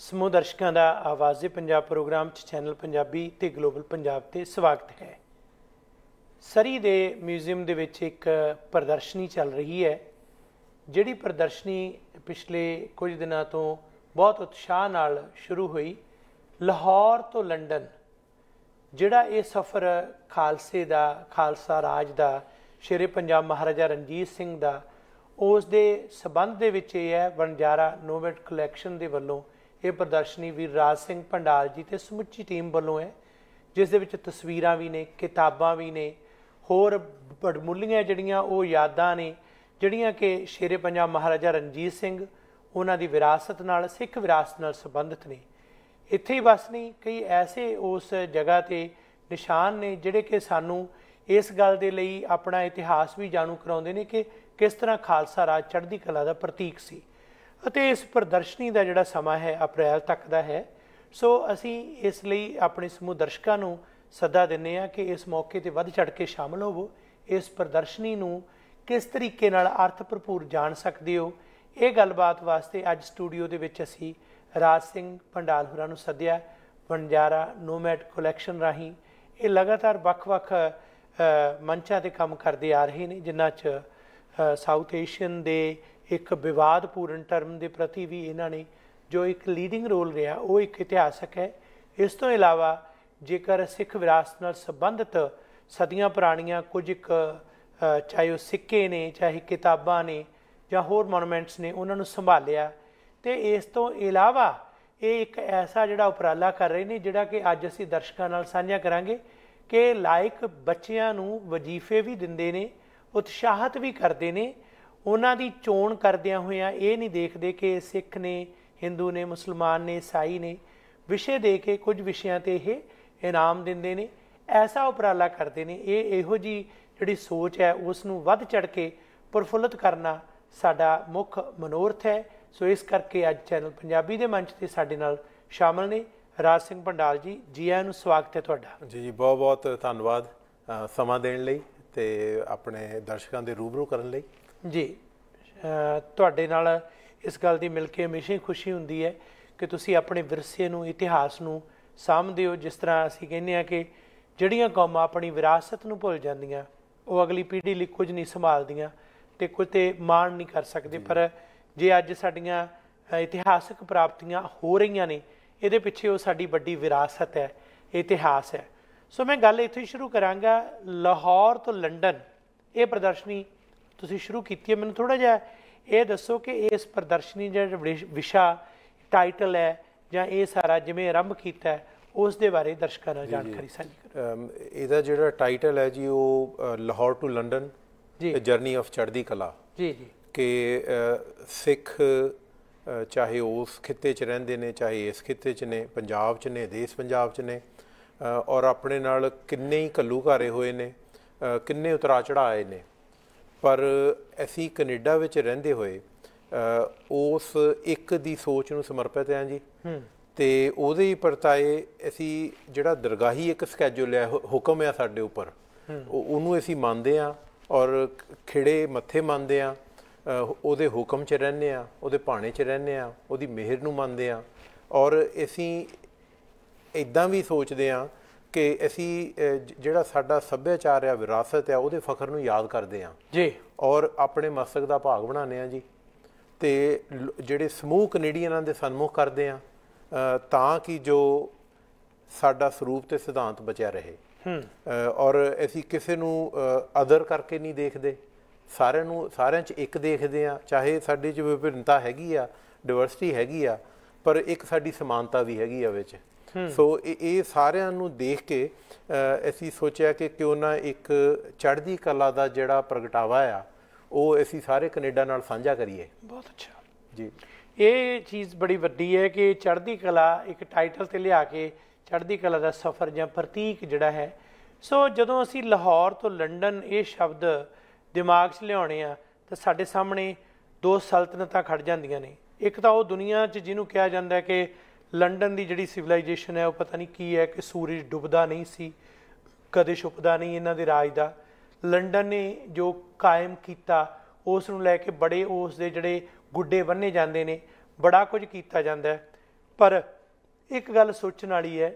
ਸਮੂਹ ਦਰਸ਼ਕਾਂ ਦਾ ਆਵਾਜ਼ੇ ਪੰਜਾਬ ਪ੍ਰੋਗਰਾਮ 'ਚ ਚੈਨਲ ਪੰਜਾਬੀ ਤੇ ਗਲੋਬਲ ਪੰਜਾਬ ਤੇ ਸਵਾਗਤ ਹੈ ਸਰੀ ਦੇ ਮਿਊਜ਼ੀਅਮ ਦੇ ਵਿੱਚ ਇੱਕ ਪ੍ਰਦਰਸ਼ਨੀ ਚੱਲ ਰਹੀ ਹੈ ਜਿਹੜੀ ਪ੍ਰਦਰਸ਼ਨੀ ਪਿਛਲੇ ਕੁਝ ਦਿਨਾਂ ਤੋਂ ਬਹੁਤ ਉਤਸ਼ਾਹ ਨਾਲ ਸ਼ੁਰੂ ਹੋਈ ਲਾਹੌਰ ਤੋਂ ਲੰਡਨ ਜਿਹੜਾ ਇਹ ਸਫ਼ਰ ਖਾਲਸੇ ਦਾ ਖਾਲਸਾ ਰਾਜ ਦਾ ਸ਼ੇਰੇ ਪੰਜਾਬ ਮਹਾਰਾਜਾ ਰਣਜੀਤ ਸਿੰਘ ਦਾ ਉਸ ਦੇ ਸਬੰਧ ਦੇ ਵਿੱਚ ਇਹ ਹੈ ਵਣਜਾਰਾ ਨੋਵਟ ਕਲੈਕਸ਼ਨ ਦੇ ਵੱਲੋਂ ਇਹ ਪ੍ਰਦਰਸ਼ਨੀ ਵੀਰ ਰਾਜ ਸਿੰਘ ਪੰਡਾਲ ਜੀ ਤੇ ਸਮੁੱਚੀ ਟੀਮ ਵੱਲੋਂ ਹੈ ਜਿਸ ਦੇ ਵਿੱਚ ਤਸਵੀਰਾਂ ਵੀ ਨੇ ਕਿਤਾਬਾਂ ਵੀ ਨੇ ਹੋਰ ਬੜਮੁੱਲੀਆਂ ਜਿਹੜੀਆਂ ਉਹ ਯਾਦਾਂ ਨੇ ਜਿਹੜੀਆਂ ਕਿ ਸ਼ੇਰੇ ਪੰਜਾਬ ਮਹਾਰਾਜਾ ਰਣਜੀਤ ਸਿੰਘ ਉਹਨਾਂ ਦੀ ਵਿਰਾਸਤ ਨਾਲ ਸਿੱਖ ਵਿਰਾਸਤ ਨਾਲ ਸੰਬੰਧਿਤ ਨੇ ਇੱਥੇ ਹੀ ਬਸ ਨਹੀਂ ਕਈ ਐਸੇ ਉਸ ਜਗ੍ਹਾ ਤੇ ਨਿਸ਼ਾਨ ਨੇ ਜਿਹੜੇ ਕਿ ਸਾਨੂੰ ਇਸ ਗੱਲ ਦੇ ਲਈ ਆਪਣਾ ਇਤਿਹਾਸ ਵੀ ਜਾਣੂ ਕਰਾਉਂਦੇ ਨੇ ਕਿ ਕਿਸ ਤਰ੍ਹਾਂ ਖਾਲਸਾ ਰਾਜ ਚੜ੍ਹਦੀ ਕਲਾ ਦਾ ਪ੍ਰਤੀਕ ਸੀ ਅਤੇ ਇਸ ਪ੍ਰਦਰਸ਼ਨੀ ਦਾ ਜਿਹੜਾ ਸਮਾਂ ਹੈ ਅਪ੍ਰੈਲ ਤੱਕ ਦਾ ਹੈ ਸੋ ਅਸੀਂ ਇਸ ਲਈ ਆਪਣੇ ਸਮੂਹ ਦਰਸ਼ਕਾਂ ਨੂੰ ਸੱਦਾ ਦਿੰਨੇ ਆ ਕਿ ਇਸ ਮੌਕੇ ਤੇ ਵੱਧ ਚੜ ਕੇ ਸ਼ਾਮਲ ਹੋਵੋ ਇਸ ਪ੍ਰਦਰਸ਼ਨੀ ਨੂੰ ਕਿਸ ਤਰੀਕੇ ਨਾਲ ਅਰਥ ਭਰਪੂਰ ਜਾਣ ਸਕਦੇ ਹੋ ਇਹ ਗੱਲਬਾਤ ਵਾਸਤੇ ਅੱਜ ਸਟੂਡੀਓ ਦੇ ਵਿੱਚ ਅਸੀਂ ਰਾਜ ਸਿੰਘ ਪੰਡਾਲ ਹੋਰਾਂ ਨੂੰ ਸੱਦਿਆ ਵਣਜਾਰਾ ਨੋਮੈਟ ਕਲੈਕਸ਼ਨ ਰਾਹੀਂ ਇਹ ਲਗਾਤਾਰ ਵੱਖ-ਵੱਖ ਮੰਚਾਂ ਤੇ ਕੰਮ ਕਰਦੇ ਆ ਰਹੇ ਨੇ ਜਿਨ੍ਹਾਂ 'ਚ ਸਾਊਥ ਏਸ਼ੀਅਨ ਦੇ ਇੱਕ ਵਿਵਾਦਪੂਰਨ ਟਰਮ ਦੇ ਪ੍ਰਤੀ ਵੀ ਇਹਨਾਂ ਨੇ ਜੋ ਇੱਕ ਲੀਡਿੰਗ ਰੋਲ ਰਿਹਾ ਉਹ ਇੱਕ ਇਤਿਹਾਸਕ ਹੈ ਇਸ ਤੋਂ ਇਲਾਵਾ ਜੇਕਰ ਸਿੱਖ ਵਿਰਾਸਤ ਨਾਲ ਸੰਬੰਧਿਤ ਸਦੀਆਂ ਪੁਰਾਣੀਆਂ ਕੁਝ ਇੱਕ ਚਾਹੇ ਉਹ ਸਿੱਕੇ ਨੇ ਚਾਹੇ ਕਿਤਾਬਾਂ ਨੇ ਜਾਂ ਹੋਰ ਮੋਨੂਮੈਂਟਸ ਨੇ ਉਹਨਾਂ ਨੂੰ ਸੰਭਾਲਿਆ ਤੇ ਇਸ ਤੋਂ ਇਲਾਵਾ ਇਹ ਇੱਕ ਐਸਾ ਜਿਹੜਾ ਉਪਰਾਲਾ ਕਰ ਰਹੇ ਨੇ ਜਿਹੜਾ ਕਿ ਅੱਜ ਅਸੀਂ ਦਰਸ਼ਕਾਂ ਨਾਲ ਸਾਂਝਾ ਕਰਾਂਗੇ ਕਿ ਲਾਇਕ ਬੱਚਿਆਂ ਨੂੰ ਵਜੀਫੇ ਵੀ ਦਿੰਦੇ ਨੇ ਉਤਸ਼ਾਹਤ ਵੀ ਕਰਦੇ ਨੇ ਉਹਨਾਂ ਦੀ ਚੋਣ ਕਰਦਿਆਂ ਹੋਇਆਂ ਇਹ ਨਹੀਂ ਦੇਖਦੇ ਕਿ ਸਿੱਖ ਨੇ ਹਿੰਦੂ ਨੇ ਮੁਸਲਮਾਨ ਨੇ ਈਸਾਈ ਨੇ ਵਿਸ਼ੇ ਦੇ ਕੇ ਕੁਝ ਵਿਸ਼ਿਆਂ ਤੇ ਇਹ ਇਨਾਮ ਦਿੰਦੇ ਨੇ ਐਸਾ ਉਪਰਾਲਾ ਕਰਦੇ ਨੇ ਇਹ ਇਹੋ ਜੀ ਜਿਹੜੀ ਸੋਚ ਹੈ ਉਸ ਨੂੰ ਵੱਧ ਚੜ ਕੇ ਪਰਫੁੱਲਤ ਕਰਨਾ ਸਾਡਾ ਮੁੱਖ ਮਨੋਰਥ ਹੈ ਸੋ ਇਸ ਕਰਕੇ ਅੱਜ ਚੈਨਲ ਪੰਜਾਬੀ ਦੇ ਮੰਚ ਤੇ ਸਾਡੇ ਨਾਲ ਸ਼ਾਮਲ ਨੇ ਰਾਜ ਸਿੰਘ ਭੰਡਾਲ ਜੀ ਜੀ ਆਇਆਂ ਨੂੰ ਸਵਾਗਤ ਹੈ ਤੁਹਾਡਾ ਜੀ ਜੀ ਬਹੁਤ ਬਹੁਤ ਧੰਨਵਾਦ ਸਮਾਂ ਦੇਣ ਲਈ ਤੇ ਆਪਣੇ ਦਰਸ਼ਕਾਂ ਦੇ ਰੂਬਰੂ ਕਰਨ ਲਈ ਜੀ ਤੁਹਾਡੇ ਨਾਲ ਇਸ ਗੱਲ ਦੀ ਮਿਲ ਕੇ ਹਮੇਸ਼ਾ ਹੀ ਖੁਸ਼ੀ ਹੁੰਦੀ ਹੈ ਕਿ ਤੁਸੀਂ ਆਪਣੇ ਵਿਰਸੇ ਨੂੰ ਇਤਿਹਾਸ ਨੂੰ ਸਾਹਮਣੇ ਹੋ ਜਿਸ ਤਰ੍ਹਾਂ ਅਸੀਂ ਕਹਿੰਦੇ ਆ ਕਿ ਜਿਹੜੀਆਂ ਕੌਮਾਂ ਆਪਣੀ ਵਿਰਾਸਤ ਨੂੰ ਭੁੱਲ ਜਾਂਦੀਆਂ ਉਹ ਅਗਲੀ ਪੀੜ੍ਹੀ ਲਈ ਕੁਝ ਨਹੀਂ ਸੰਭਾਲਦੀਆਂ ਤੇ ਕੁਝ ਤੇ ਮਾਣ ਨਹੀਂ ਕਰ ਸਕਦੇ ਪਰ ਜੇ ਅੱਜ ਸਾਡੀਆਂ ਇਤਿਹਾਸਿਕ ਪ੍ਰਾਪਤੀਆਂ ਹੋ ਰਹੀਆਂ ਨੇ ਇਹਦੇ ਪਿੱਛੇ ਉਹ ਸਾਡੀ ਵੱਡੀ ਵਿਰਾਸਤ ਹੈ ਇਤਿਹਾਸ ਹੈ ਸੋ ਮੈਂ ਗੱਲ ਇੱਥੇ ਸ਼ੁਰੂ ਕਰਾਂਗਾ ਲਾਹੌਰ ਤੋਂ ਲੰਡਨ ਇਹ ਪ੍ਰਦਰਸ਼ਨੀ ਤੁਸੀਂ ਸ਼ੁਰੂ ਕੀਤੀ ਹੈ ਮੈਨੂੰ ਥੋੜਾ ਜਿਹਾ ਇਹ ਦੱਸੋ ਕਿ ਇਸ ਪ੍ਰਦਰਸ਼ਨੀ ਜਿਹੜਾ ਵਿਸ਼ਾ ਟਾਈਟਲ ਹੈ ਜਾਂ ਇਹ ਸਾਰਾ ਜਿਵੇਂ ਆਰੰਭ ਕੀਤਾ ਹੈ ਉਸ ਦੇ ਬਾਰੇ ਦਰਸ਼ਕਾਂ ਨਾਲ ਜਾਣਕਾਰੀ ਸਾਂਝੀ ਕਰੋ ਇਹਦਾ ਜਿਹੜਾ ਟਾਈਟਲ ਹੈ ਜੀ ਉਹ ਲਾਹੌਰ ਟੂ ਲੰਡਨ ਜੀ ਜਰਨੀ ਆਫ ਚੜ੍ਹਦੀ ਕਲਾ ਜੀ ਜੀ ਕਿ ਸਿੱਖ ਚਾਹੇ ਉਸ ਖਿੱਤੇ 'ਚ ਰਹਿੰਦੇ ਨੇ ਚਾਹੇ ਇਸ ਖਿੱਤੇ 'ਚ ਨੇ ਪੰਜਾਬ 'ਚ ਨੇ ਦੇਸ਼ ਪੰਜਾਬ 'ਚ ਨੇ ਔਰ ਆਪਣੇ ਨਾਲ ਕਿੰਨੇ ਹੀ ਕੱਲੂ ਘਾਰੇ ਹੋਏ ਨੇ ਕਿੰਨੇ ਉਤਰਾ ਚੜਾਏ ਨੇ ਪਰ ਅਸੀਂ ਕੈਨੇਡਾ ਵਿੱਚ ਰਹਿੰਦੇ ਹੋਏ ਉਸ ਇੱਕ ਦੀ ਸੋਚ ਨੂੰ ਸਮਰਪਿਤ ਹਾਂ ਜੀ ਤੇ ਉਹਦੇ ਹੀ ਪਰਤਾਏ ਅਸੀਂ ਜਿਹੜਾ ਦਰਗਾਹੀ ਇੱਕ ਸਕੇਜੂਲ ਹੈ ਹੁਕਮ ਹੈ ਸਾਡੇ ਉੱਪਰ ਉਹਨੂੰ ਅਸੀਂ ਮੰਨਦੇ ਆ ਔਰ ਖਿੜੇ ਮੱਥੇ ਮੰਨਦੇ ਆ ਉਹਦੇ ਹੁਕਮ 'ਚ ਰਹਿੰਦੇ ਆ ਉਹਦੇ ਭਾਣੇ 'ਚ ਰਹਿੰਦੇ ਆ ਉਹਦੀ ਮਿਹਰ ਨੂੰ ਮੰਨਦੇ ਆ ਔਰ ਅਸੀਂ ਇਦਾਂ ਵੀ ਸੋਚਦੇ ਆ ਕਿ ਅਸੀਂ ਜਿਹੜਾ ਸਾਡਾ ਸੱਭਿਆਚਾਰ ਆ ਵਿਰਾਸਤ ਆ ਉਹਦੇ ਫਖਰ ਨੂੰ ਯਾਦ ਕਰਦੇ ਆ ਜੀ ਔਰ ਆਪਣੇ ਮਸਤਕ ਦਾ ਭਾਗ ਬਣਾਉਂਦੇ ਆ ਜੀ ਤੇ ਜਿਹੜੇ ਸਮੂਹ ਕੈਨੇਡੀਅਨਾਂ ਦੇ ਸਨਮੁਖ ਕਰਦੇ ਆ ਤਾਂ ਕਿ ਜੋ ਸਾਡਾ ਸਰੂਪ ਤੇ ਸਿਧਾਂਤ ਬਚਿਆ ਰਹੇ ਔਰ ਅਸੀਂ ਕਿਸੇ ਨੂੰ ਅਦਰ ਕਰਕੇ ਨਹੀਂ ਦੇਖਦੇ ਸਾਰਿਆਂ ਨੂੰ ਸਾਰਿਆਂ 'ਚ ਇੱਕ ਦੇਖਦੇ ਆ ਚਾਹੇ ਸਾਡੇ 'ਚ ਵਿਭਿੰਨਤਾ ਹੈਗੀ ਆ ਡਾਈਵਰਸਿਟੀ ਹੈਗੀ ਆ ਪਰ ਇੱਕ ਸਾਡੀ ਸਮਾਨਤਾ ਵੀ ਹੈਗੀ ਆ ਵਿੱਚ ਸੋ ਇਹ ਸਾਰਿਆਂ ਨੂੰ ਦੇਖ ਕੇ ਅਸੀਂ ਸੋਚਿਆ ਕਿ ਕਿਉਂ ਨਾ ਇੱਕ ਚੜ੍ਹਦੀ ਕਲਾ ਦਾ ਜਿਹੜਾ ਪ੍ਰਗਟਾਵਾ ਆ ਉਹ ਅਸੀਂ ਸਾਰੇ ਕੈਨੇਡਾ ਨਾਲ ਸਾਂਝਾ ਕਰੀਏ ਬਹੁਤ ਅੱਛਾ ਜੀ ਇਹ ਚੀਜ਼ ਬੜੀ ਵੱਡੀ ਹੈ ਕਿ ਚੜ੍ਹਦੀ ਕਲਾ ਇੱਕ ਟਾਈਟਲ ਤੇ ਲਿਆ ਕੇ ਚੜ੍ਹਦੀ ਕਲਾ ਦਾ ਸਫ਼ਰ ਜਾਂ ਪ੍ਰਤੀਕ ਜਿਹੜਾ ਹੈ ਸੋ ਜਦੋਂ ਅਸੀਂ ਲਾਹੌਰ ਤੋਂ ਲੰਡਨ ਇਹ ਸ਼ਬਦ ਦਿਮਾਗ 'ਚ ਲਿਆਉਣੇ ਆ ਤਾਂ ਸਾਡੇ ਸਾਹਮਣੇ ਦੋ ਸਲਤਨਤਾਂ ਖੜ ਜਾਂਦੀਆਂ ਨੇ ਇੱਕ ਤਾਂ ਉਹ ਦੁਨੀਆ 'ਚ ਜਿਹਨੂੰ ਕਿਹਾ ਜਾਂਦਾ ਹੈ ਕਿ ਲੰਡਨ ਦੀ ਜਿਹੜੀ ਸਿਵਲਾਈਜੇਸ਼ਨ ਹੈ ਉਹ ਪਤਾ ਨਹੀਂ ਕੀ ਹੈ ਕਿ ਸੂਰਜ ਡੁੱਬਦਾ ਨਹੀਂ ਸੀ ਕਦੇ ਛੁਪਦਾ ਨਹੀਂ ਇਹਨਾਂ ਦੇ ਰਾਜ ਦਾ ਲੰਡਨ ਨੇ ਜੋ ਕਾਇਮ ਕੀਤਾ ਉਸ ਨੂੰ ਲੈ ਕੇ ਬੜੇ ਉਸ ਦੇ ਜਿਹੜੇ ਗੁੱਡੇ ਬੰਨੇ ਜਾਂਦੇ ਨੇ ਬੜਾ ਕੁਝ ਕੀਤਾ ਜਾਂਦਾ ਹੈ ਪਰ ਇੱਕ ਗੱਲ ਸੋਚਣ ਵਾਲੀ ਹੈ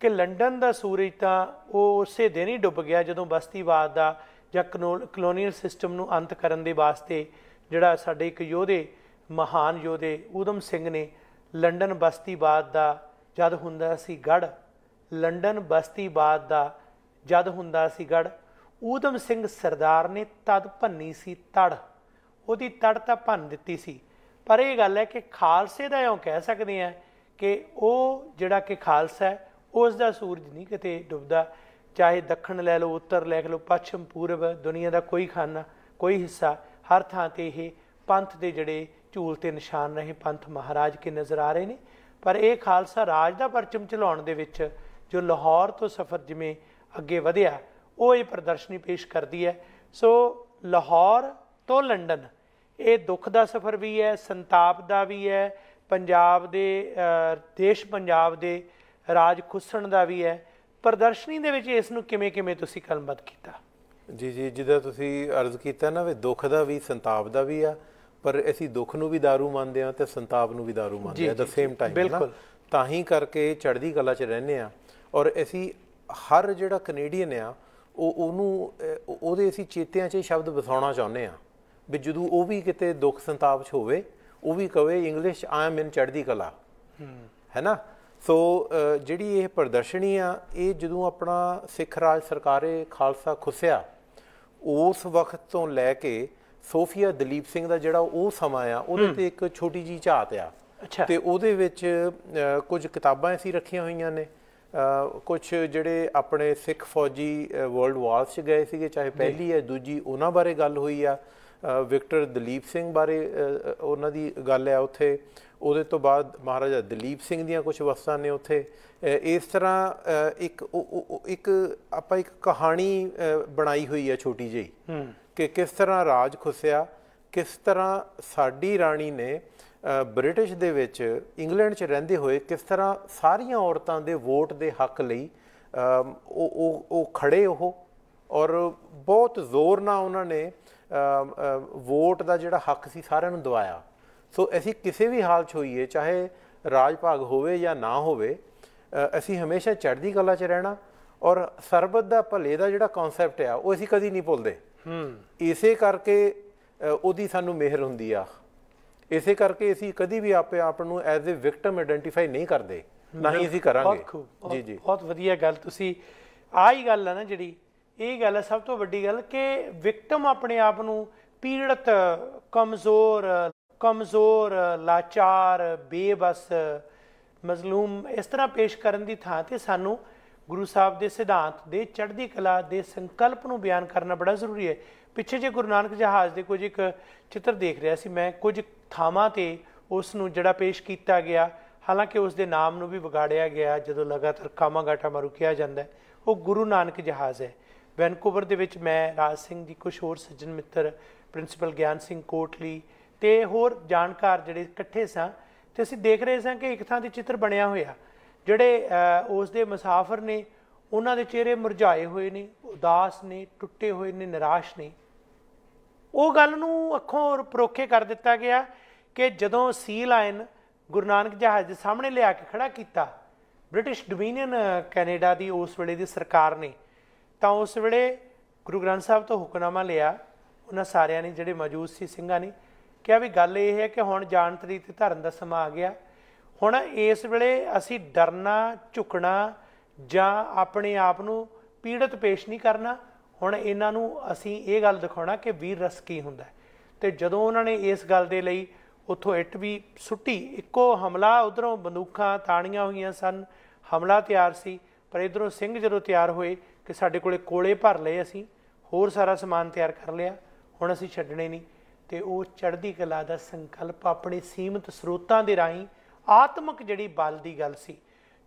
ਕਿ ਲੰਡਨ ਦਾ ਸੂਰਜ ਤਾਂ ਉਹ ਉਸੇ ਦਿਨ ਹੀ ਡੁੱਬ ਗਿਆ ਜਦੋਂ ਬਸਤੀਵਾਦ ਦਾ ਜਾਂ ਕਲੋਨੀਅਲ ਸਿਸਟਮ ਨੂੰ ਅੰਤ ਕਰਨ ਦੇ ਵਾਸਤੇ ਜਿਹੜਾ ਸਾਡੇ ਇੱਕ ਯੋਧੇ ਮਹਾਨ ਯੋਧੇ ਉਦਮ ਸਿੰਘ ਨੇ ਲੰਡਨ ਬਸਤੀਵਾਦ ਦਾ ਜਦ ਹੁੰਦਾ ਸੀ ਗੜ ਲੰਡਨ ਬਸਤੀਵਾਦ ਦਾ ਜਦ ਹੁੰਦਾ ਸੀ ਗੜ ਊਧਮ ਸਿੰਘ ਸਰਦਾਰ ਨੇ ਤਦ ਭੰਨੀ ਸੀ ਤੜ ਉਹਦੀ ਤੜ ਤਾਂ ਭੰਨ ਦਿੱਤੀ ਸੀ ਪਰ ਇਹ ਗੱਲ ਹੈ ਕਿ ਖਾਲਸੇ ਦਾ ਇਉਂ ਕਹਿ ਸਕਦੇ ਆ ਕਿ ਉਹ ਜਿਹੜਾ ਕਿ ਖਾਲਸਾ ਹੈ ਉਸ ਦਾ ਸੂਰਜ ਨਹੀਂ ਕਿਤੇ ਡੁੱਬਦਾ ਚਾਹੇ ਦੱਖਣ ਲੈ ਲਓ ਉੱਤਰ ਲੈ ਲਓ ਪੱਛਮ ਪੂਰਬ ਦੁਨੀਆ ਦਾ ਕੋਈ ਖਾਨਾ ਕੋਈ ਹਿੱਸਾ ਹਰ ਥਾਂ ਤੇ ਇਹ ਪੰਥ ਦੇ ਜਿਹੜੇ ਝੂਲ ਤੇ ਨਿਸ਼ਾਨ ਰਹੇ ਪੰਥ ਮਹਾਰਾਜ ਕੇ ਨਜ਼ਰ ਆ ਰਹੇ ਨੇ ਪਰ ਇਹ ਖਾਲਸਾ ਰਾਜ ਦਾ ਪਰਚਮ ਚਲਾਉਣ ਦੇ ਵਿੱਚ ਜੋ ਲਾਹੌਰ ਤੋਂ ਸਫ਼ਰ ਜਿਵੇਂ ਅੱਗੇ ਵਧਿਆ ਉਹ ਇਹ ਪ੍ਰਦਰਸ਼ਨੀ ਪੇਸ਼ ਕਰਦੀ ਹੈ ਸੋ ਲਾਹੌਰ ਤੋਂ ਲੰਡਨ ਇਹ ਦੁੱਖ ਦਾ ਸਫ਼ਰ ਵੀ ਹੈ ਸੰਤਾਪ ਦਾ ਵੀ ਹੈ ਪੰਜਾਬ ਦੇ ਦੇਸ਼ ਪੰਜਾਬ ਦੇ ਰਾਜ ਖੁੱਸਣ ਦਾ ਵੀ ਹੈ ਪ੍ਰਦਰਸ਼ਨੀ ਦੇ ਵਿੱਚ ਇਸ ਨੂੰ ਕਿਵੇਂ ਕਿਵੇਂ ਤੁਸੀਂ ਕਲਮਬੱਧ ਕੀਤਾ ਜੀ ਜੀ ਜਿਹਦਾ ਤੁਸੀਂ ਅਰਜ਼ ਕੀਤਾ ਨਾ ਵੀ ਦੁੱਖ ਦਾ ਵੀ ਸੰਤਾਪ ਦਾ ਵੀ ਆ ਪਰ ਅਸੀਂ ਦੁੱਖ ਨੂੰ ਵੀ दारू ਮੰਨਦੇ ਆ ਤੇ ਸੰਤਾਪ ਨੂੰ ਵੀ दारू ਮੰਨਦੇ ਆ ਦ ਸੇਮ ਟਾਈਮ ਬਿਲਕੁਲ ਤਾਂ ਹੀ ਕਰਕੇ ਚੜ੍ਹਦੀ ਕਲਾ 'ਚ ਰਹਿੰਦੇ ਆ ਔਰ ਅਸੀਂ ਹਰ ਜਿਹੜਾ ਕੈਨੇਡੀਅਨ ਆ ਉਹ ਉਹਨੂੰ ਉਹਦੇ ਅਸੀਂ ਚੇਤਿਆਂ 'ਚ ਸ਼ਬਦ ਬਸਾਉਣਾ ਚਾਹੁੰਦੇ ਆ ਵੀ ਜਦੋਂ ਉਹ ਵੀ ਕਿਤੇ ਦੁੱਖ ਸੰਤਾਪ 'ਚ ਹੋਵੇ ਉਹ ਵੀ ਕਵੇ ਇੰਗਲਿਸ਼ ਆਈ ਐਮ ਇਨ ਚੜ੍ਹਦੀ ਕਲਾ ਹੈ ਨਾ ਸੋ ਜਿਹੜੀ ਇਹ ਪ੍ਰਦਰਸ਼ਨੀ ਆ ਇਹ ਜਦੋਂ ਆਪਣਾ ਸਿੱਖ ਰਾਜ ਸਰਕਾਰੇ ਖਾਲਸਾ ਖੁੱਸਿਆ ਉਸ ਵਕਤ ਤੋਂ ਲੈ ਕੇ ਸੋਫੀਆ ਦਲੀਪ ਸਿੰਘ ਦਾ ਜਿਹੜਾ ਉਹ ਸਮਾਂ ਆ ਉਹਦੇ ਤੇ ਇੱਕ ਛੋਟੀ ਜੀ ਝਾਤ ਆ ਅੱਛਾ ਤੇ ਉਹਦੇ ਵਿੱਚ ਕੁਝ ਕਿਤਾਬਾਂ ਐਸੀ ਰੱਖੀਆਂ ਹੋਈਆਂ ਨੇ ਕੁਝ ਜਿਹੜੇ ਆਪਣੇ ਸਿੱਖ ਫੌਜੀ ਵਰਲਡ ਵਾਰ 'ਚ ਗਏ ਸੀਗੇ ਚਾਹੇ ਪਹਿਲੀ ਹੈ ਦੂਜੀ ਉਹਨਾਂ ਬਾਰੇ ਗੱਲ ਹੋਈ ਆ ਵਿਕਟਰ ਦਲੀਪ ਸਿੰਘ ਬਾਰੇ ਉਹਨਾਂ ਦੀ ਗੱਲ ਆ ਉੱਥੇ ਉਹਦੇ ਤੋਂ ਬਾਅਦ ਮਹਾਰਾਜਾ ਦਲੀਪ ਸਿੰਘ ਦੀਆਂ ਕੁਝ ਵਸਤਾਂ ਨੇ ਉੱਥੇ ਇਸ ਤਰ੍ਹਾਂ ਇੱਕ ਇੱਕ ਆਪਾਂ ਇੱਕ ਕਹਾਣੀ ਬਣਾਈ ਹੋਈ ਆ ਛੋਟੀ ਜਿਹੀ ਕਿ ਕਿਸ ਤਰ੍ਹਾਂ ਰਾਜ ਖੁੱਸਿਆ ਕਿਸ ਤਰ੍ਹਾਂ ਸਾਡੀ ਰਾਣੀ ਨੇ ਬ੍ਰਿਟਿਸ਼ ਦੇ ਵਿੱਚ ਇੰਗਲੈਂਡ 'ਚ ਰਹਿੰਦੇ ਹੋਏ ਕਿਸ ਤਰ੍ਹਾਂ ਸਾਰੀਆਂ ਔਰਤਾਂ ਦੇ ਵੋਟ ਦੇ ਹੱਕ ਲਈ ਉਹ ਉਹ ਉਹ ਖੜੇ ਉਹ ਔਰ ਬਹੁਤ ਜ਼ੋਰ ਨਾਲ ਉਹਨਾਂ ਨੇ ਵੋਟ ਦਾ ਜਿਹੜਾ ਹੱਕ ਸੀ ਸਾਰਿਆਂ ਨੂੰ ਦਵਾਇਆ ਸੋ ਅਸੀਂ ਕਿਸੇ ਵੀ ਹਾਲ 'ਚ ਹੋਈਏ ਚਾਹੇ ਰਾਜ ਭਾਗ ਹੋਵੇ ਜਾਂ ਨਾ ਹੋਵੇ ਅਸੀਂ ਹਮੇਸ਼ਾ ਚੜ੍ਹਦੀ ਕਲਾ 'ਚ ਰਹਿਣਾ ਔਰ ਸਰਬਤ ਦਾ ਭਲੇ ਦਾ ਜਿਹੜਾ ਕਨਸੈਪਟ ਆ ਉਹ ਅਸੀਂ ਕਦੀ ਨਹੀਂ ਭੁੱਲਦੇ ਇਸੇ ਕਰਕੇ ਉਹਦੀ ਸਾਨੂੰ ਮਿਹਰ ਹੁੰਦੀ ਆ ਇਸੇ ਕਰਕੇ ਅਸੀਂ ਕਦੀ ਵੀ ਆਪੇ ਆਪ ਨੂੰ ਐਜ਼ ਅ ਵਿਕਟਮ ਆਇਡੈਂਟੀਫਾਈ ਨਹੀਂ ਕਰਦੇ ਨਾ ਹੀ ਅਸੀਂ ਕਰਾਂਗੇ ਜੀ ਜੀ ਬਹੁਤ ਵਧੀਆ ਗੱਲ ਤੁਸੀਂ ਆਹੀ ਗੱਲ ਆ ਨਾ ਜਿਹੜੀ ਇਹ ਗੱਲ ਹੈ ਸਭ ਤੋਂ ਵੱਡੀ ਗੱਲ ਕਿ ਵਿਕਟਮ ਆਪਣੇ ਆਪ ਨੂੰ ਪੀੜਤ ਕਮਜ਼ੋਰ ਕਮਜ਼ੋਰ ਲਾਚਾਰ ਬੇਬਸ ਮਜ਼ਲੂਮ ਇਸ ਤਰ੍ਹਾਂ ਪੇਸ਼ ਕਰਨ ਦੀ ਥਾਂ ਤੇ ਸਾਨੂੰ ਗੁਰੂ ਸਾਹਿਬ ਦੇ ਸਿਧਾਂਤ ਦੇ ਚੜ੍ਹਦੀ ਕਲਾ ਦੇ ਸੰਕਲਪ ਨੂੰ ਬਿਆਨ ਕਰਨਾ ਬੜਾ ਜ਼ਰੂਰੀ ਹੈ ਪਿੱਛੇ ਜੇ ਗੁਰੂ ਨਾਨਕ ਜਹਾਜ਼ ਦੇ ਕੁਝ ਇੱਕ ਚਿੱਤਰ ਦੇਖ ਰਿਹਾ ਸੀ ਮੈਂ ਕੁਝ ਥਾਵਾਂ ਤੇ ਉਸ ਨੂੰ ਜਿਹੜਾ ਪੇਸ਼ ਕੀਤਾ ਗਿਆ ਹਾਲਾਂਕਿ ਉਸ ਦੇ ਨਾਮ ਨੂੰ ਵੀ ਵਿਗਾੜਿਆ ਗਿਆ ਜਦੋਂ ਲਗਾਤਾਰ ਕਾਮਾਗਾਟਾ ਮਾਰੂ ਕਿਹਾ ਜਾਂਦਾ ਉਹ ਗੁਰੂ ਨਾਨਕ ਜਹਾਜ਼ ਹੈ ਵੈਨਕੂਵਰ ਦੇ ਵਿੱਚ ਮੈਂ ਰਾਜ ਸਿੰਘ ਦੀ ਕੁਝ ਹੋਰ ਸੱਜਣ ਮਿੱਤਰ ਪ੍ਰਿੰਸੀਪਲ ਗਿਆਨ ਸਿੰਘ ਕੋਟਲੀ ਤੇ ਹੋਰ ਜਾਣਕਾਰ ਜਿਹੜੇ ਇਕੱਠੇ ਸਾਂ ਤੇ ਅਸੀਂ ਦੇਖ ਰਹੇ ਸਾਂ ਕਿ ਇੱਕ ਥਾਂ ਤੇ ਚਿੱਤਰ ਬਣਿਆ ਹੋਇਆ ਜਿਹੜੇ ਉਸ ਦੇ ਮੁਸਾਫਰ ਨੇ ਉਹਨਾਂ ਦੇ ਚਿਹਰੇ ਮੁਰਝਾਏ ਹੋਏ ਨੇ ਉਦਾਸ ਨੇ ਟੁੱਟੇ ਹੋਏ ਨੇ ਨਿਰਾਸ਼ ਨੇ ਉਹ ਗੱਲ ਨੂੰ ਅੱਖੋਂ ਪਰੋਖੇ ਕਰ ਦਿੱਤਾ ਗਿਆ ਕਿ ਜਦੋਂ ਸੀ ਲਾਈਨ ਗੁਰੂ ਨਾਨਕ ਜਹਾਜ਼ ਦੇ ਸਾਹਮਣੇ ਲਿਆ ਕੇ ਖੜਾ ਕੀਤਾ ਬ੍ਰਿਟਿਸ਼ ਡੋਮੀਨੀਅਨ ਕੈਨੇਡਾ ਦੀ ਉਸ ਵੇਲੇ ਦੀ ਸਰਕਾਰ ਨੇ ਤਾਂ ਉਸ ਵੇਲੇ ਗੁਰੂ ਗ੍ਰੰਥ ਸਾਹਿਬ ਤੋਂ ਹੁਕਮਨਾਮਾ ਲਿਆ ਉਹਨਾਂ ਸਾਰਿਆਂ ਨੇ ਜਿਹੜੇ ਮੌਜੂਦ ਸੀ ਸਿੰਘਾਂ ਨੇ ਕਿਹਾ ਵੀ ਗੱਲ ਇਹ ਹੈ ਕਿ ਹੁਣ ਜਾਣ ਤਰੀਕ ਤੇ ਧਰਨ ਦਾ ਸਮਾਂ ਆ ਗਿਆ ਹੁਣ ਇਸ ਵੇਲੇ ਅਸੀਂ ਡਰਨਾ ਝੁਕਣਾ ਜਾਂ ਆਪਣੇ ਆਪ ਨੂੰ ਪੀੜਤ ਪੇਸ਼ ਨਹੀਂ ਕਰਨਾ ਹੁਣ ਇਹਨਾਂ ਨੂੰ ਅਸੀਂ ਇਹ ਗੱਲ ਦਿਖਾਉਣਾ ਕਿ ਵੀਰ ਰਸ ਕੀ ਹੁੰਦਾ ਤੇ ਜਦੋਂ ਉਹਨਾਂ ਨੇ ਇਸ ਗੱਲ ਦੇ ਲਈ ਉੱਥੋਂ ਇੱਟ ਵੀ ਸੁੱਟੀ ਇੱਕੋ ਹਮਲਾ ਉਧਰੋਂ ਬੰਦੂਕਾਂ ਤਾਣੀਆਂ ਹੋਈਆਂ ਸਨ ਹਮਲਾ ਤਿਆਰ ਸੀ ਪਰ ਇਧਰੋਂ ਸਿੰਘ ਜਦੋਂ ਤਿਆਰ ਹੋਏ ਕਿ ਸਾਡੇ ਕੋਲੇ ਕੋਲੇ ਭਰ ਲਏ ਅਸੀਂ ਹੋਰ ਸਾਰਾ ਸਮਾਨ ਤਿਆਰ ਕਰ ਲਿਆ ਹੁਣ ਅਸੀਂ ਛੱਡਣੇ ਨਹੀਂ ਤੇ ਉਹ ਚੜ੍ਹਦੀ ਕਲਾ ਦਾ ਸੰਕਲਪ ਆਪਣੇ ਸੀਮਤ ਸਰੋਤਾਂ ਦੇ ਰਾਹੀਂ ਆਤਮਿਕ ਜਿਹੜੀ ਬਲ ਦੀ ਗੱਲ ਸੀ